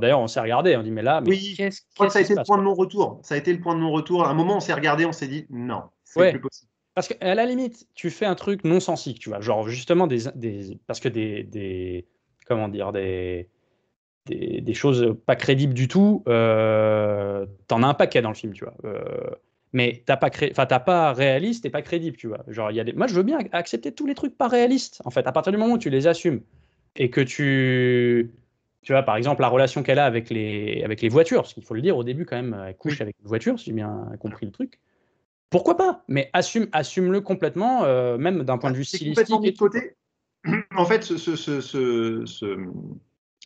d'ailleurs, on s'est regardé, on dit mais là, mais oui, qu'est-ce, que ça a été le point de non retour. Ça a été le point de non retour. À un moment, on s'est regardé, on s'est dit non, c'est plus possible. Parce qu'à la limite, tu fais un truc non sensique, tu vois, genre justement des, parce que des, comment dire des des, choses pas crédibles du tout, euh, t'en as un paquet dans le film, tu vois. Euh, mais t'as pas enfin pas réaliste et pas crédible, tu vois. Genre il y a des, moi je veux bien accepter tous les trucs pas réalistes, en fait. À partir du moment où tu les assumes et que tu tu vois, par exemple, la relation qu'elle a avec les, avec les voitures, parce qu'il faut le dire, au début, quand même, elle couche avec une voiture, si j'ai bien compris le truc. Pourquoi pas Mais assume, assume-le complètement, euh, même d'un point de ah, vue stylistique. Complètement côté. En fait, ce,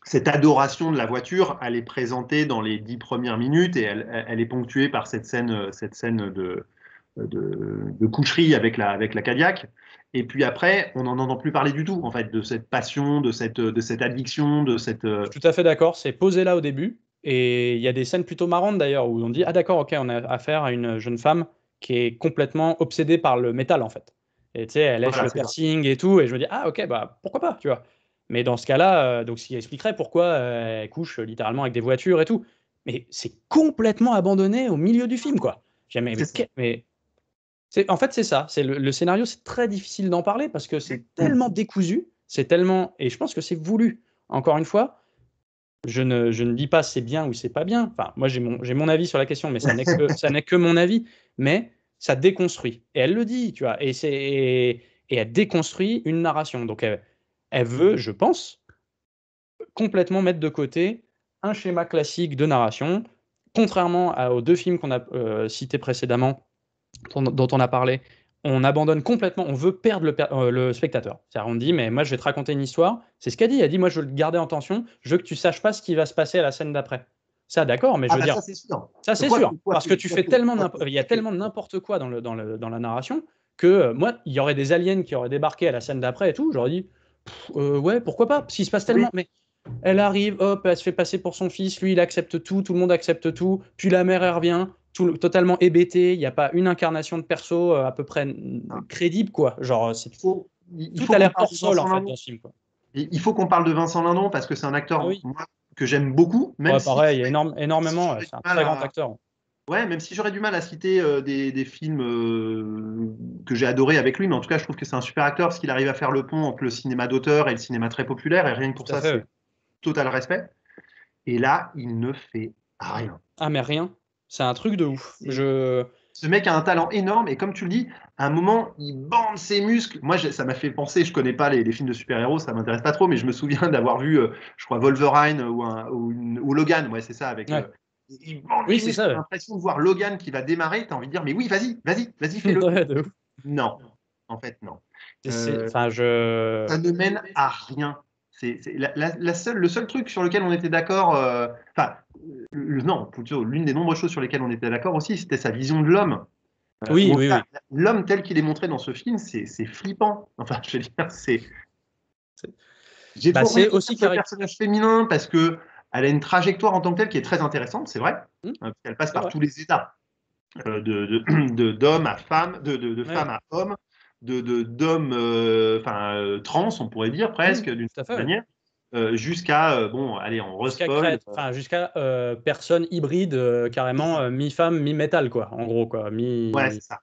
cette adoration de la voiture, elle est présentée dans les dix premières minutes et elle, est ponctuée par cette scène, cette scène de, de, coucherie avec la, avec la Cadillac. Et puis après, on n'en entend plus parler du tout, en fait, de cette passion, de cette, de cette addiction, de cette. Euh, tout à fait d'accord. C'est posé là au début. Et il y a des scènes plutôt marrantes d'ailleurs où on dit Ah, d'accord, ok, on a affaire à une jeune femme qui est complètement obsédée par le métal, en fait. Et tu sais, elle lèche le piercing et tout, et je me dis, ah ok, bah pourquoi pas, tu vois. Mais dans ce cas-là, euh, donc s'il expliquerait pourquoi euh, elle couche euh, littéralement avec des voitures et tout. Mais c'est complètement abandonné au milieu du film, quoi. Jamais. Mais, c'est en fait, c'est ça. C'est le, scénario, c'est très difficile d'en parler parce que c'est tellement décousu, c'est tellement, et je pense que c'est voulu. Encore une fois, je ne, je ne dis pas c'est bien ou c'est pas bien. Enfin, moi, j'ai mon, mon avis sur la question, mais ça n'est que, ça n'est que mon avis. Mais ça déconstruit. Et elle le dit, tu vois. Et, et, elle déconstruit une narration. Donc, elle, veut, je pense, complètement mettre de côté un schéma classique de narration, contrairement aux deux films qu'on a euh, cités précédemment, dont, on a parlé, on abandonne complètement, on veut perdre euh, le, spectateur. C'est-à-dire, on dit, mais moi, je vais te raconter une histoire. C'est ce qu'a dit. Elle a dit, moi, je veux le garder en tension. Je veux que tu saches pas ce qui va se passer à la scène d'après. Ça, d'accord, mais je ah veux bah dire. Ça, c'est sûr. Ça, c'est sûr. parce que tu fais tellement. Il y a tellement de n'importe quoi dans, la narration que euh, moi, il y aurait des aliens qui auraient débarqué à la scène d'après et tout. J'aurais dit, euh, ouais, pourquoi pas Parce qu'il se passe tellement. Mais elle arrive, hop, elle se fait passer pour son fils. Lui, il accepte tout. Tout le monde accepte tout. Puis la mère, elle revient totalement hébété. Il n'y a pas une incarnation de perso euh, à peu près ah. crédible, quoi. Genre, euh, c'est tout. Il faut a l'air hors en fait, dans ce film. Il faut qu'on parle de Vincent Lindon parce que c'est un acteur ah que j'aime beaucoup. Même ouais, pareil, énormément. c'est un très grand acteur. Ouais, même si j'aurais du mal à citer euh, des, films que j'ai adoré avec lui, mais en tout cas, je trouve que c'est un super acteur parce qu'il arrive à faire le pont entre le cinéma d'auteur et le cinéma très populaire, et rien que pour ça, c'est total respect. Et là, il ne fait rien. Ah, mais rien. C'est un truc de ouf. Je... Ce mec a un talent énorme et comme tu le dis, à un moment, il bande ses muscles. Moi, ça m'a fait penser, je connais pas les, films de super-héros, ça m'intéresse pas trop, mais je me souviens d'avoir vu, euh, je crois, Wolverine ou, Logan, ouais, c'est ça, avec. Euh, oui, c'est ça. J'ai l'impression de voir Logan qui va démarrer, tu as envie de dire, mais oui, vas-y, vas-y, vas-y, fais-le. non, en fait, non. Euh, je... Ça ne mène à rien. C'est la, seule, le seul truc sur lequel on était d'accord, enfin, euh, non, plutôt l'une des nombreuses choses sur lesquelles on était d'accord aussi, c'était sa vision de l'homme. Euh, oui, oui, L'homme tel qu'il est montré dans ce film, c'est flippant. Enfin, je veux dire, c'est. J'ai bah, trouvé aussi un personnage féminin parce que elle a une trajectoire en tant que telle qui est très intéressante, c'est vrai. Hmm. Hein, parce Elle passe par tous les états, euh, de d'homme à femme, de, de, femme à homme, de d'homme, enfin trans, on pourrait dire hmm, presque d'une certaine manière. Euh, jusqu'à euh, bon allez on jusqu'à euh, personne hybride carrément mi femme mi métal quoi en gros quoi mi ouais c'est ça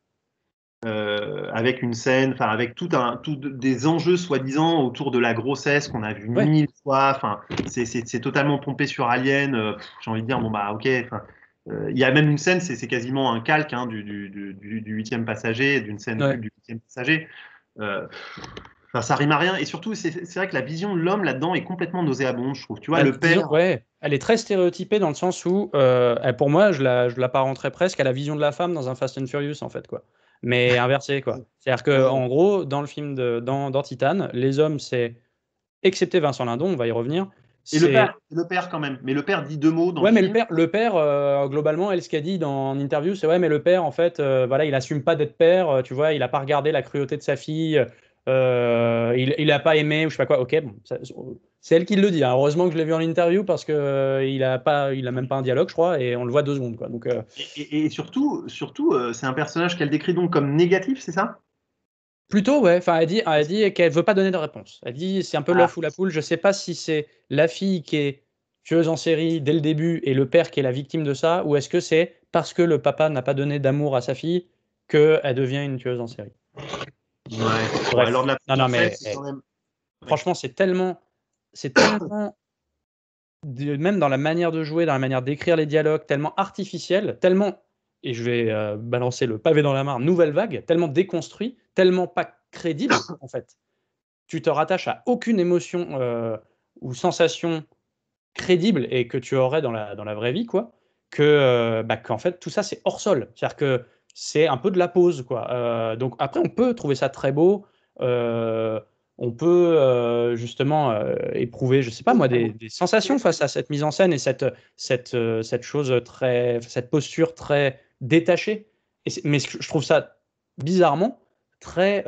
avec une scène enfin avec tout un tout des enjeux soi-disant autour de la grossesse qu'on a vu mille fois enfin c'est totalement pompé sur Alien j'ai envie de dire bon bah ok il y a même une scène, c'est quasiment un calque hein, du, du, du, huitième passager, d'une scène du huitième passager. Enfin, ça rime à rien. Et surtout, c'est vrai que la vision de l'homme là-dedans est complètement nauséabonde, je trouve. Tu vois, le père. Ouais, elle est très stéréotypée dans le sens où, euh, pour moi, je je la, parenterais presque à la vision de la femme dans un Fast and Furious, en fait, quoi. Mais inversé, quoi. C'est-à-dire que, en gros, dans le film de, dans, Titan, les hommes, c'est, excepté Vincent Lindon, on va y revenir, et le père, quand même. Mais le père dit deux mots. Dans ouais, le mais film. le père, le père euh, globalement, elle, ce a dit dans en interview, c'est ouais, mais le père, en fait, euh, voilà, il assume pas d'être père. tu vois, il a pas regardé la cruauté de sa fille. Euh, il, n'a pas aimé ou je sais pas quoi. Ok, bon, c'est elle qui le dit. Hein. Heureusement que je l'ai vu en interview parce qu'il euh, a pas, il a même pas un dialogue, je crois, et on le voit deux secondes quoi. Donc euh. et, surtout, surtout, c'est un personnage qu'elle décrit donc comme négatif, c'est ça Plutôt, ouais. Enfin, elle dit, elle dit qu'elle veut pas donner de réponse. Elle dit c'est un peu ah. l'œuf ou la poule. Je sais pas si c'est la fille qui est tueuse en série dès le début et le père qui est la victime de ça, ou est-ce que c'est parce que le papa n'a pas donné d'amour à sa fille que elle devient une tueuse en série Ouais. non, mais, eh, franchement, c'est tellement, c'est tellement, même dans la manière de jouer, dans la manière d'écrire les dialogues, tellement artificiel, tellement, et je vais euh, balancer le pavé dans la mare, nouvelle vague, tellement déconstruit, tellement pas crédible en fait. Tu te rattaches à aucune émotion euh, ou sensation crédible et que tu aurais dans la, dans la vraie vie, quoi. Que, en euh, bah, qu'en fait, tout ça, c'est hors sol. C'est-à-dire que c'est un peu de la pose. Quoi. Euh, donc après, on peut trouver ça très beau. Euh, on peut euh, justement éprouver, je sais pas moi, des, sensations face à cette mise en scène et cette, cette, cette chose très, cette posture très détachée. mais je trouve ça bizarrement très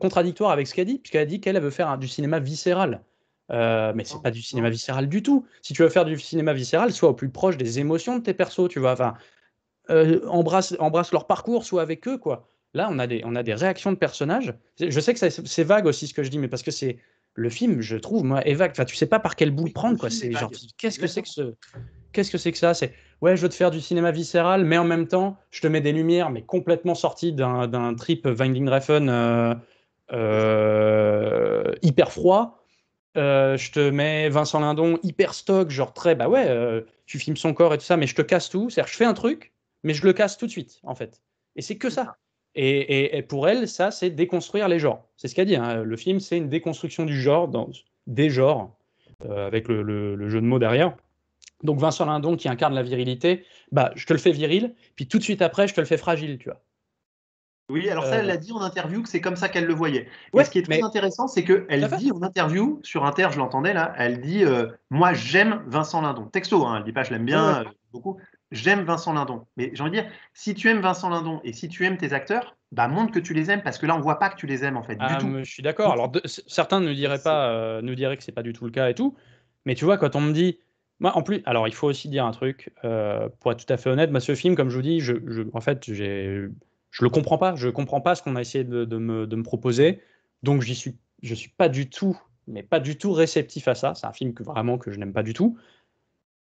contradictoire avec ce qu'elle dit, puisqu'elle a dit qu'elle veut faire du cinéma viscéral. Euh, mais c'est pas du cinéma viscéral du tout. Si tu veux faire du cinéma viscéral, sois au plus proche des émotions de tes persos, tu vois. Enfin, euh, embrasse embrassent, leur parcours, soit avec eux, quoi. Là, on a des, on a des réactions de personnages. Je sais que c'est vague aussi ce que je dis, mais parce que c'est le film, je trouve, moi, est vague. Enfin, tu sais pas par quel bout prendre, quoi. C'est genre, qu'est-ce que c'est que ce, qu'est-ce que c'est que ça C'est ouais, je veux te faire du cinéma viscéral, mais en même temps, je te mets des lumières, mais complètement sorties d'un trip Winding Refn euh, euh, hyper froid. je te mets Vincent Lindon hyper stock, genre très bah ouais, tu filmes son corps et tout ça, mais je te casse tout. C'est-à-dire, je fais un truc, mais je le casse tout de suite, en fait. Et c'est que ça. Et, pour elle, ça, c'est déconstruire les genres. C'est ce qu'elle dit. Hein. Le film, c'est une déconstruction du genre, dans, des genres, euh, avec le, jeu de mots derrière. Donc Vincent Lindon, qui incarne la virilité, bah, je te le fais viril, puis tout de suite après, je te le fais fragile, tu vois. Oui, alors ça, elle euh. l'a dit en interview que c'est comme ça qu'elle le voyait. et ce qui est très intéressant, c'est qu'elle dit en interview, sur Inter, je l'entendais là, elle dit euh, Moi, j'aime Vincent Lindon. Texto, hein, elle dit pas je l'aime bien beaucoup j'aime Vincent Lindon. Mais j'ai envie de dire, si tu aimes Vincent Lindon et si tu aimes tes acteurs, bah, montre que tu les aimes parce que là on voit pas que tu les aimes en fait. Ah, Je suis d'accord. Alors certains ne diraient pas, euh, nous diraient que c'est pas du tout le cas et tout. Mais tu vois quand on me dit, moi en plus, alors il faut aussi dire un truc euh, pour être tout à fait honnête, ce film comme je vous dis, je, en fait j'ai, je le comprends pas, je comprends pas ce qu'on a essayé de, de, me, de me, proposer, donc j'y suis, je suis pas du tout, mais pas du tout réceptif à ça. C'est un film que vraiment que je n'aime pas du tout.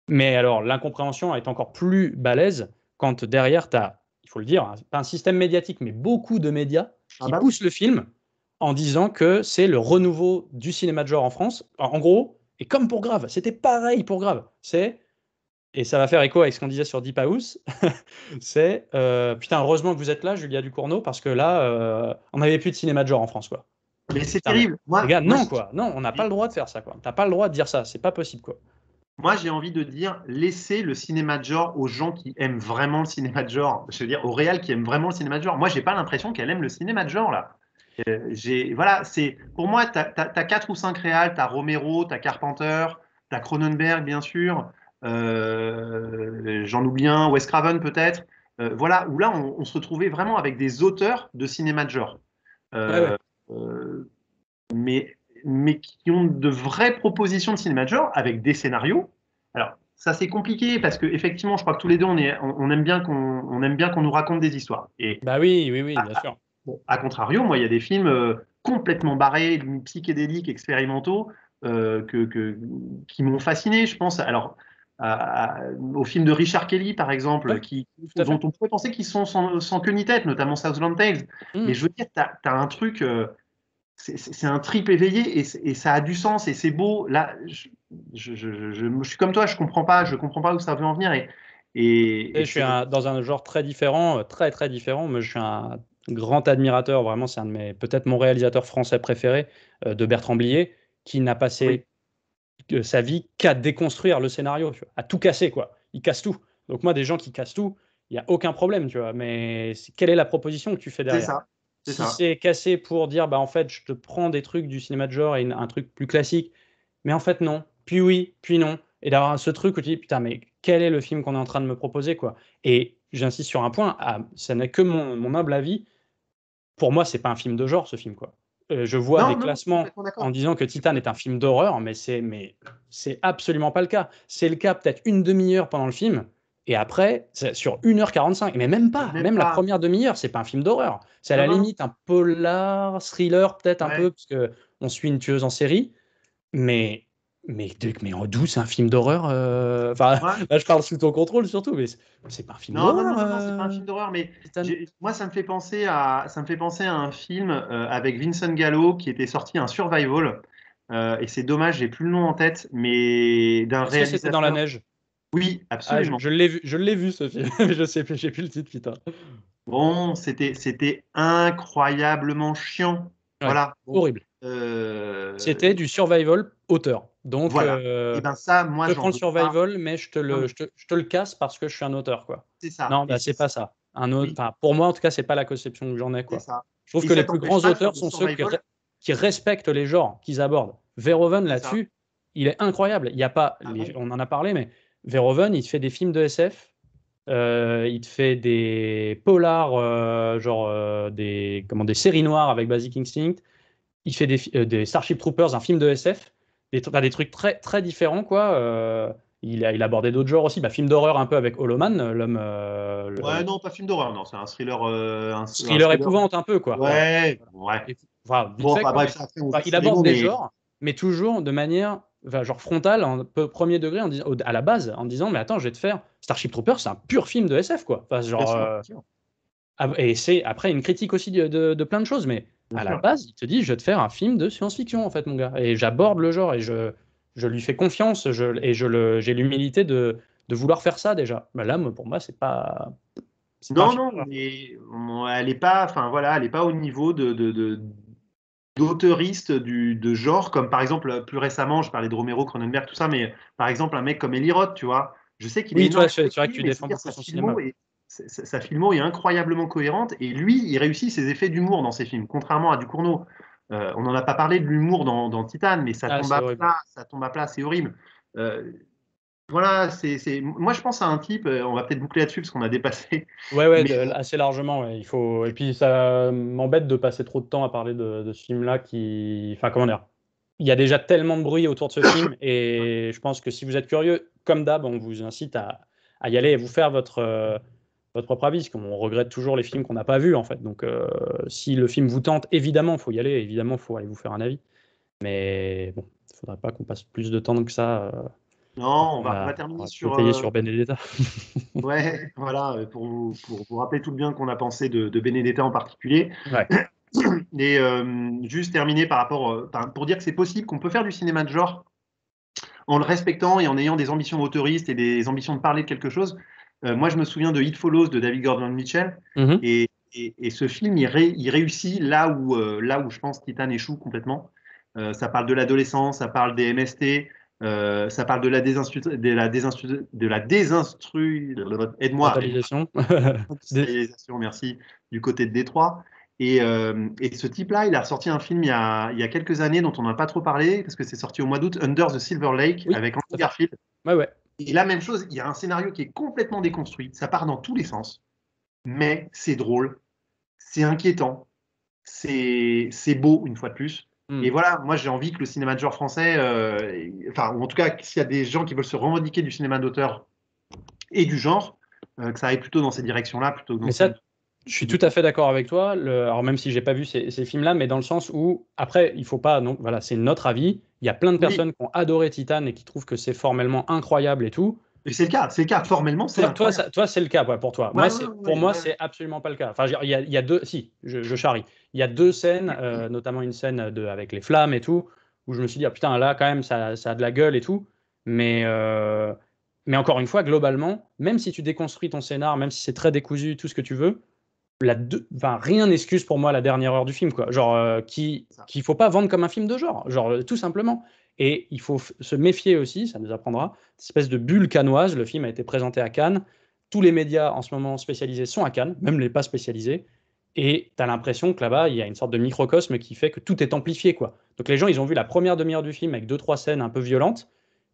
Mais alors, l'incompréhension est encore plus balèze quand derrière, tu as, il faut le dire, hein, pas un système médiatique, mais beaucoup de médias ah qui bah poussent le film en disant que c'est le renouveau du cinéma de genre en France. en gros, et comme pour Grave, c'était pareil pour Grave. C'est, et ça va faire écho avec ce qu'on disait sur Deep House, c'est euh, putain, heureusement que vous êtes là, Julia Ducourneau, parce que là, euh, on n'avait plus de cinéma de genre en France, quoi. Mais c'est terrible. Moi, non, quoi. Non, on n'a pas le droit de faire ça, quoi. T'as pas le droit de dire ça. C'est pas possible, quoi. Moi, j'ai envie de dire, laissez le cinéma de genre aux gens qui aiment vraiment le cinéma de genre. Je veux dire, aux réels qui aiment vraiment le cinéma de genre. Moi, je n'ai pas l'impression qu'elle aime le cinéma de genre, là. Euh, voilà, c'est pour moi, tu as, quatre ou cinq réals. Tu as Romero, tu as Carpenter, tu as Cronenberg, bien sûr. Euh, j'en oublie un, Wes Craven, peut-être. Euh, voilà, où là, on, se retrouvait vraiment avec des auteurs de cinéma de genre. Euh, mais mais qui ont de vraies propositions de cinéma genre avec des scénarios. Alors, ça c'est compliqué parce que effectivement, je crois que tous les deux on, est, on, aime bien qu'on aime bien qu'on nous raconte des histoires. Et bah oui, oui, oui, ah, bien sûr. A ah, contrario, moi, il y a des films euh, complètement barrés, psychédéliques, expérimentaux, euh, que, qui m'ont fasciné. Je pense. Alors. au film de Richard Kelly, par exemple, qui, dont on pourrait penser qu'ils sont sans, sans, queue ni tête, notamment Southland Tales. Hmm. Mais je veux dire, tu as, un truc, euh, c'est un trip éveillé et, ça a du sens et c'est beau. Là, je, suis comme toi, je comprends pas, je comprends pas où ça veut en venir. Et, et, je suis dans un genre très différent, euh, très très différent, mais je suis un grand admirateur, vraiment, c'est un de peut-être mon réalisateur français préféré, euh, de Bertrand Blier, qui n'a passé sa vie qu'à déconstruire le scénario, à tout casser, quoi. Il casse tout. Donc moi, des gens qui cassent tout, il y a aucun problème, tu vois. Mais quelle est la proposition que tu fais derrière ça si c'est cassé pour dire, bah en fait, je te prends des trucs du cinéma de genre et un truc plus classique, mais en fait, non, puis oui, puis non, et d'avoir ce truc où tu dis, putain, mais quel est le film qu'on est en train de me proposer, quoi. Et j'insiste sur un point, ah, ça n'est que mon, humble avis, pour moi, c'est pas un film de genre, ce film, quoi. Euh, je vois des classements en disant que Titan est un film d'horreur, mais c'est mais c'est absolument pas le cas. C'est le cas peut-être une demi-heure pendant le film, et après, sur 1h45, mais même pas, même, la première demi-heure, c'est pas un film d'horreur. C'est à la limite un polar, thriller peut-être un peu, parce que on suit une tueuse en série. Mais, mais, mais en douce, c'est un film d'horreur. Euh, enfin, là, je parle sous ton contrôle surtout, mais c'est pas un film d'horreur. Non, non, non, c'est pas un euh, film d'horreur, mais moi, ça me fait penser à, ça me fait penser à un film euh, avec Vincent Gallo qui était sorti, un survival. et c'est dommage, j'ai plus le nom en tête, mais d'un réalisateur. C'était dans la neige. Oui, ah, absolument. je, l'ai vu, vu ce film, je sais plus, j'ai plus le titre, putain. Bon, c'était c'était incroyablement chiant. voilà. Horrible. Euh, c'était du survival auteur. Donc, voilà. Euh, eh ben ça, moi, je prends le survival, mais je te le, je te, je te, le casse parce que je suis un auteur, quoi. C'est ça. Non, bah, c'est pas ça. Un autre, pour moi, en tout cas, c'est pas la conception que j'en ai, quoi. Ça. Je trouve que les plus grands auteurs sont ceux qui, respectent les genres qu'ils abordent. Verhoeven là-dessus, il est incroyable. Il y a pas, ah on en a parlé, mais Verhoeven, il fait des films de SF, euh, il fait des polars, euh, genre euh, des, comment, des séries noires avec Basic Instinct, il fait des, Starship Troopers, un film de SF, des, trucs très, très différents, quoi. il, a, il d'autres genres aussi, bah, film d'horreur un peu avec Holoman, l'homme. ouais, non, pas film d'horreur, c'est un thriller. Un, un peu, quoi. Ouais, ouais. il aborde des genres, mais toujours de manière genre frontal, en premier degré, en à la base, en disant Mais attends, je vais te faire. Starship Troopers, c'est un pur film de SF, quoi. genre, euh, et c'est après une critique aussi de, plein de choses, mais à la base, il te dit Je vais te faire un film de science-fiction, en fait, mon gars. Et j'aborde le genre et je, je lui fais confiance je, et je j'ai l'humilité de, de, vouloir faire ça déjà. Mais bah, là, pour moi, c'est pas. Non, non, elle n'est pas, enfin voilà, elle est pas au niveau de, d'auteuristes de genre, comme par exemple, plus récemment, je parlais de Romero, Cronenberg, tout ça, mais par exemple, un mec comme Eli Roth, tu vois. Je sais qu'il est. Oui, tu vois tu défends son cinéma. sa, filmo est incroyablement cohérente et lui, il réussit ses effets d'humour dans ses films, contrairement à Ducourneau. Euh, on n'en a pas parlé de l'humour dans, dans Titan, mais ça, ah, tombe à plat, ça tombe à plat, c'est horrible. Euh, voilà, c'est moi je pense à un type. Euh, on va peut-être boucler là-dessus parce qu'on a dépassé. Ouais, ouais, euh, assez largement. Il faut et puis ça m'embête de passer trop de temps à parler de, ce film-là qui, enfin comment dire, il y a déjà tellement de bruit autour de ce film et je pense que si vous êtes curieux, comme d'hab, on vous incite à, y aller et vous faire votre votre propre avis, comme on regrette toujours les films qu'on n'a pas vus en fait. Donc euh, si le film vous tente, évidemment, il faut y aller, évidemment, faut aller vous faire un avis. Mais bon, il faudrait pas qu'on passe plus de temps que ça. Non, on va, on terminer on va sur. Euh, sur Benedetta. ouais, voilà, euh, pour vous, rappeler tout le bien qu'on a pensé de, Benedetta en particulier. Et euh, juste terminer par rapport, pour dire que c'est possible, qu'on peut faire du cinéma de genre en le respectant et en ayant des ambitions autoristes et des ambitions de parler de quelque chose. moi, je me souviens de It Follows de David Gordon Mitchell. Mm-hmm. et, ce film, il, il réussit là où, là où je pense Titan échoue complètement. ça parle de l'adolescence, ça parle des MST, euh, ça parle de la désinstru, de la désinstru, de la désinstru, aide-moi, merci, du côté de Détroit. Et, euh, et ce type-là, il a sorti un film il y a, il y a quelques années dont on n'a pas trop parlé parce que c'est sorti au mois d'août, Under the Silver Lake avec Andy Garfield. Et la même chose, il y a un scénario qui est complètement déconstruit, ça part dans tous les sens, mais c'est drôle, c'est inquiétant, c'est beau une fois de plus. Et hmm. voilà, moi j'ai envie que le cinéma de genre français, euh, enfin, en tout cas, s'il y a des gens qui veulent se revendiquer du cinéma d'auteur et du genre, euh, que ça aille plutôt dans ces directions-là plutôt que dans Mais ça, je suis tout à fait d'accord avec toi. alors même si j'ai pas vu ces, films-là, mais dans le sens où après, il faut pas, donc voilà, c'est notre avis. Il y a plein de personnes qui ont adoré Titan et qui trouvent que c'est formellement incroyable et tout. Et c'est le cas, c'est le cas formellement. Toi, toi, ça, toi c'est le cas ouais, pour toi. moi, pour moi, c'est absolument pas le cas. Enfin, il y, a deux, si, je, charrie. Il y a deux scènes, euh, notamment une scène de, avec les flammes et tout, où je me suis dit, ah, putain, là, quand même, ça, a de la gueule et tout. Mais, euh, mais encore une fois, globalement, même si tu déconstruis ton scénar, même si c'est très décousu, tout ce que tu veux, rien n'excuse pour moi la dernière heure du film, quoi. Genre, euh, qui, qu'il faut pas vendre comme un film de genre, genre, tout simplement. Et il faut se méfier aussi, ça nous apprendra, cette espèce de bulle canoise. Le film a été présenté à Cannes. Tous les médias en ce moment spécialisés sont à Cannes, même les pas spécialisés. Et tu as l'impression que là-bas, il y a une sorte de microcosme qui fait que tout est amplifié. quoi. Donc les gens, ils ont vu la première demi-heure du film avec deux, trois scènes un peu violentes.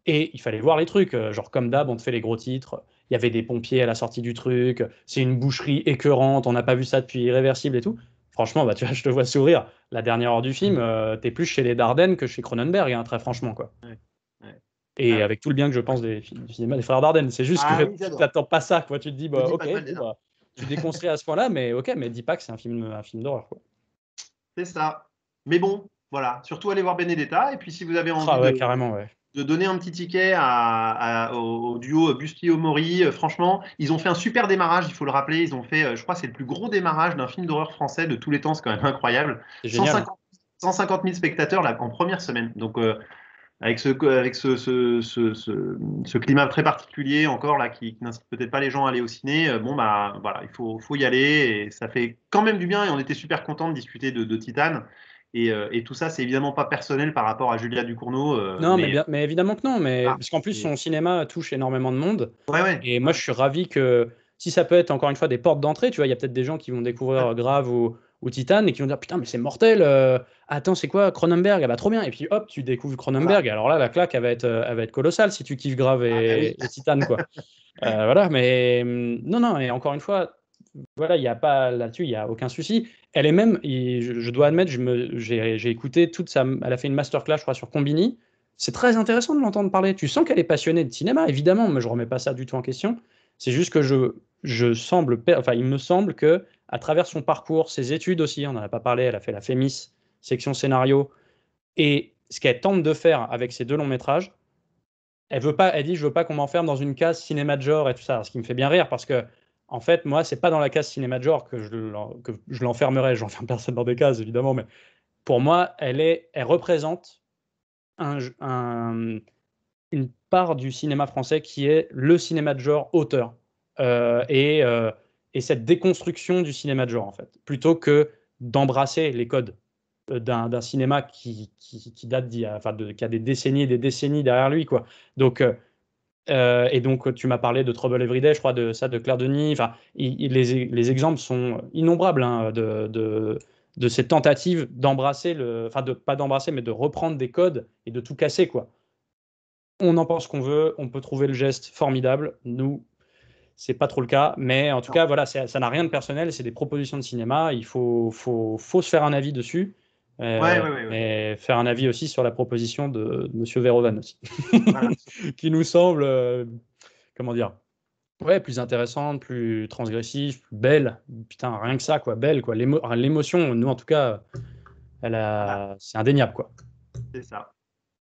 Et il fallait voir les trucs. Euh, genre, comme d'hab, on te fait les gros titres. Il y avait des pompiers à la sortie du truc. C'est une boucherie écœurante. On n'a pas vu ça depuis Irréversible et tout. Franchement, bah, vois, je te vois sourire la dernière heure du film, mm. euh, t'es plus chez les Dardenne que chez Cronenberg, hein, très franchement. quoi. Et ah avec tout le bien que je pense des, du cinéma des frères Dardenne, c'est juste ah que t'attends pas ça. Quoi. Tu te dis, bah, ok, bah, tu déconstruis à ce point-là, mais ok, mais dis pas que c'est un film, un film d'horreur. C'est ça. Mais bon, voilà. Surtout allez voir Benedetta. Et puis si vous avez envie. Ah de... carrément, ouais de donner un petit ticket au, duo Busti-Omori. Euh, franchement, ils ont fait un super démarrage, il faut le rappeler. Ils ont fait, euh, je crois, c'est le plus gros démarrage d'un film d'horreur français de tous les temps. C'est quand même incroyable. 150, 000 spectateurs là, en première semaine. Donc, euh, avec, ce, ce, ce, climat très particulier encore là, qui, n'incite peut-être pas les gens à aller au ciné, bon, bah, voilà, il faut, y aller. Et ça fait quand même du bien. Et on était super contents de discuter de, de Titan. Euh, et, tout ça, c'est évidemment pas personnel par rapport à Julia Ducournau. Euh, non, mais... évidemment que non, mais ah. parce qu'en plus, son cinéma touche énormément de monde. Ouais, ouais. Et moi, je suis ravi que si ça peut être encore une fois des portes d'entrée, tu vois, il y a peut-être des gens qui vont découvrir Grave ou, ou Titan et qui vont dire putain, mais c'est mortel. Euh, attends, c'est quoi Cronenberg ah bah, trop bien. Et puis hop, tu découvres Cronenberg. Ah. Alors là, la claque, elle va être, va être colossale si tu kiffes Grave et, bah Titane Titan, quoi. voilà, mais hum, non, non, et encore une fois, voilà, il n'y a pas là-dessus, il n'y a aucun souci. Elle est même, je, dois admettre, j'ai écouté toute sa, elle a fait une masterclass, je crois, sur Combini. C'est très intéressant de l'entendre parler. Tu sens qu'elle est passionnée de cinéma, évidemment, mais je ne remets pas ça du tout en question. C'est juste que je, je semble, enfin, il me semble que à travers son parcours, ses études aussi, on n'en a pas parlé, elle a fait la FEMIS, section scénario, et ce qu'elle tente de faire avec ses deux longs métrages, elle veut pas, elle dit je veux pas qu'on m'enferme dans une case cinéma de genre et tout ça, ce qui me fait bien rire parce que en fait, moi, c'est pas dans la case cinéma de genre que je l'enfermerai. J'enferme personne dans des cases, évidemment, mais pour moi, elle, représente une part du cinéma français qui est le cinéma de genre auteur euh, euh, et, cette déconstruction du cinéma de genre, en fait, plutôt que d'embrasser les codes euh, d'un cinéma qui, date d'il y a, des décennies et des décennies derrière lui. Quoi. Donc, euh, et donc, tu m'as parlé de Trouble Every Day je crois, de ça, de Claire Denis. Enfin, les, exemples sont innombrables hein, de, cette tentative d'embrasser, enfin, de, pas d'embrasser, mais de reprendre des codes et de tout casser, quoi. On en pense qu'on veut, on peut trouver le geste formidable. Nous, c'est pas trop le cas, mais en tout cas, voilà, ça n'a rien de personnel, c'est des propositions de cinéma. Il faut, faut, faut se faire un avis dessus. Et euh, faire un avis aussi sur la proposition de, Monsieur Verovan aussi, qui nous semble, euh, comment dire, ouais, plus intéressante, plus transgressive, plus belle. Putain, rien que ça, quoi, belle, quoi. L'émotion, nous en tout cas, elle ah. c'est indéniable, quoi. C'est ça.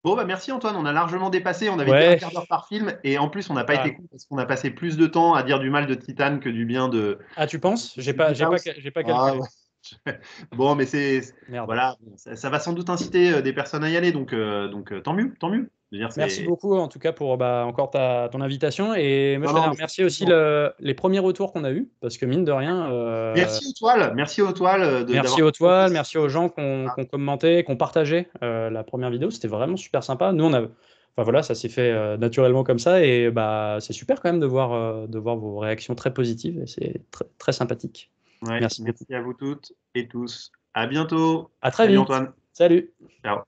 Bon, bah merci Antoine, on a largement dépassé, on avait ouais. dit un par film, et en plus on n'a pas ah. été cool parce qu'on a passé plus de temps à dire du mal de Titan que du bien de... Ah tu penses J'ai pas, pas, pas, ah, calculé. bon, mais c'est voilà, ça, va sans doute inciter euh, des personnes à y aller, donc euh, donc euh, tant mieux, tant mieux. merci beaucoup en tout cas pour bah, encore ta, ton invitation et moi, remercier aussi les premiers retours qu'on a eu parce que mine de rien. merci aux toiles, merci aux toiles. De, merci aux toiles, merci aux gens qui ont ah. commenté, qui ont partagé la première vidéo, c'était vraiment super sympa. Nous on a enfin voilà, ça s'est fait naturellement comme ça et bah c'est super quand même de voir de voir vos réactions très positives et c'est très sympathique merci, à vous toutes et tous. À bientôt. À très vite. Antoine. Salut. Ciao.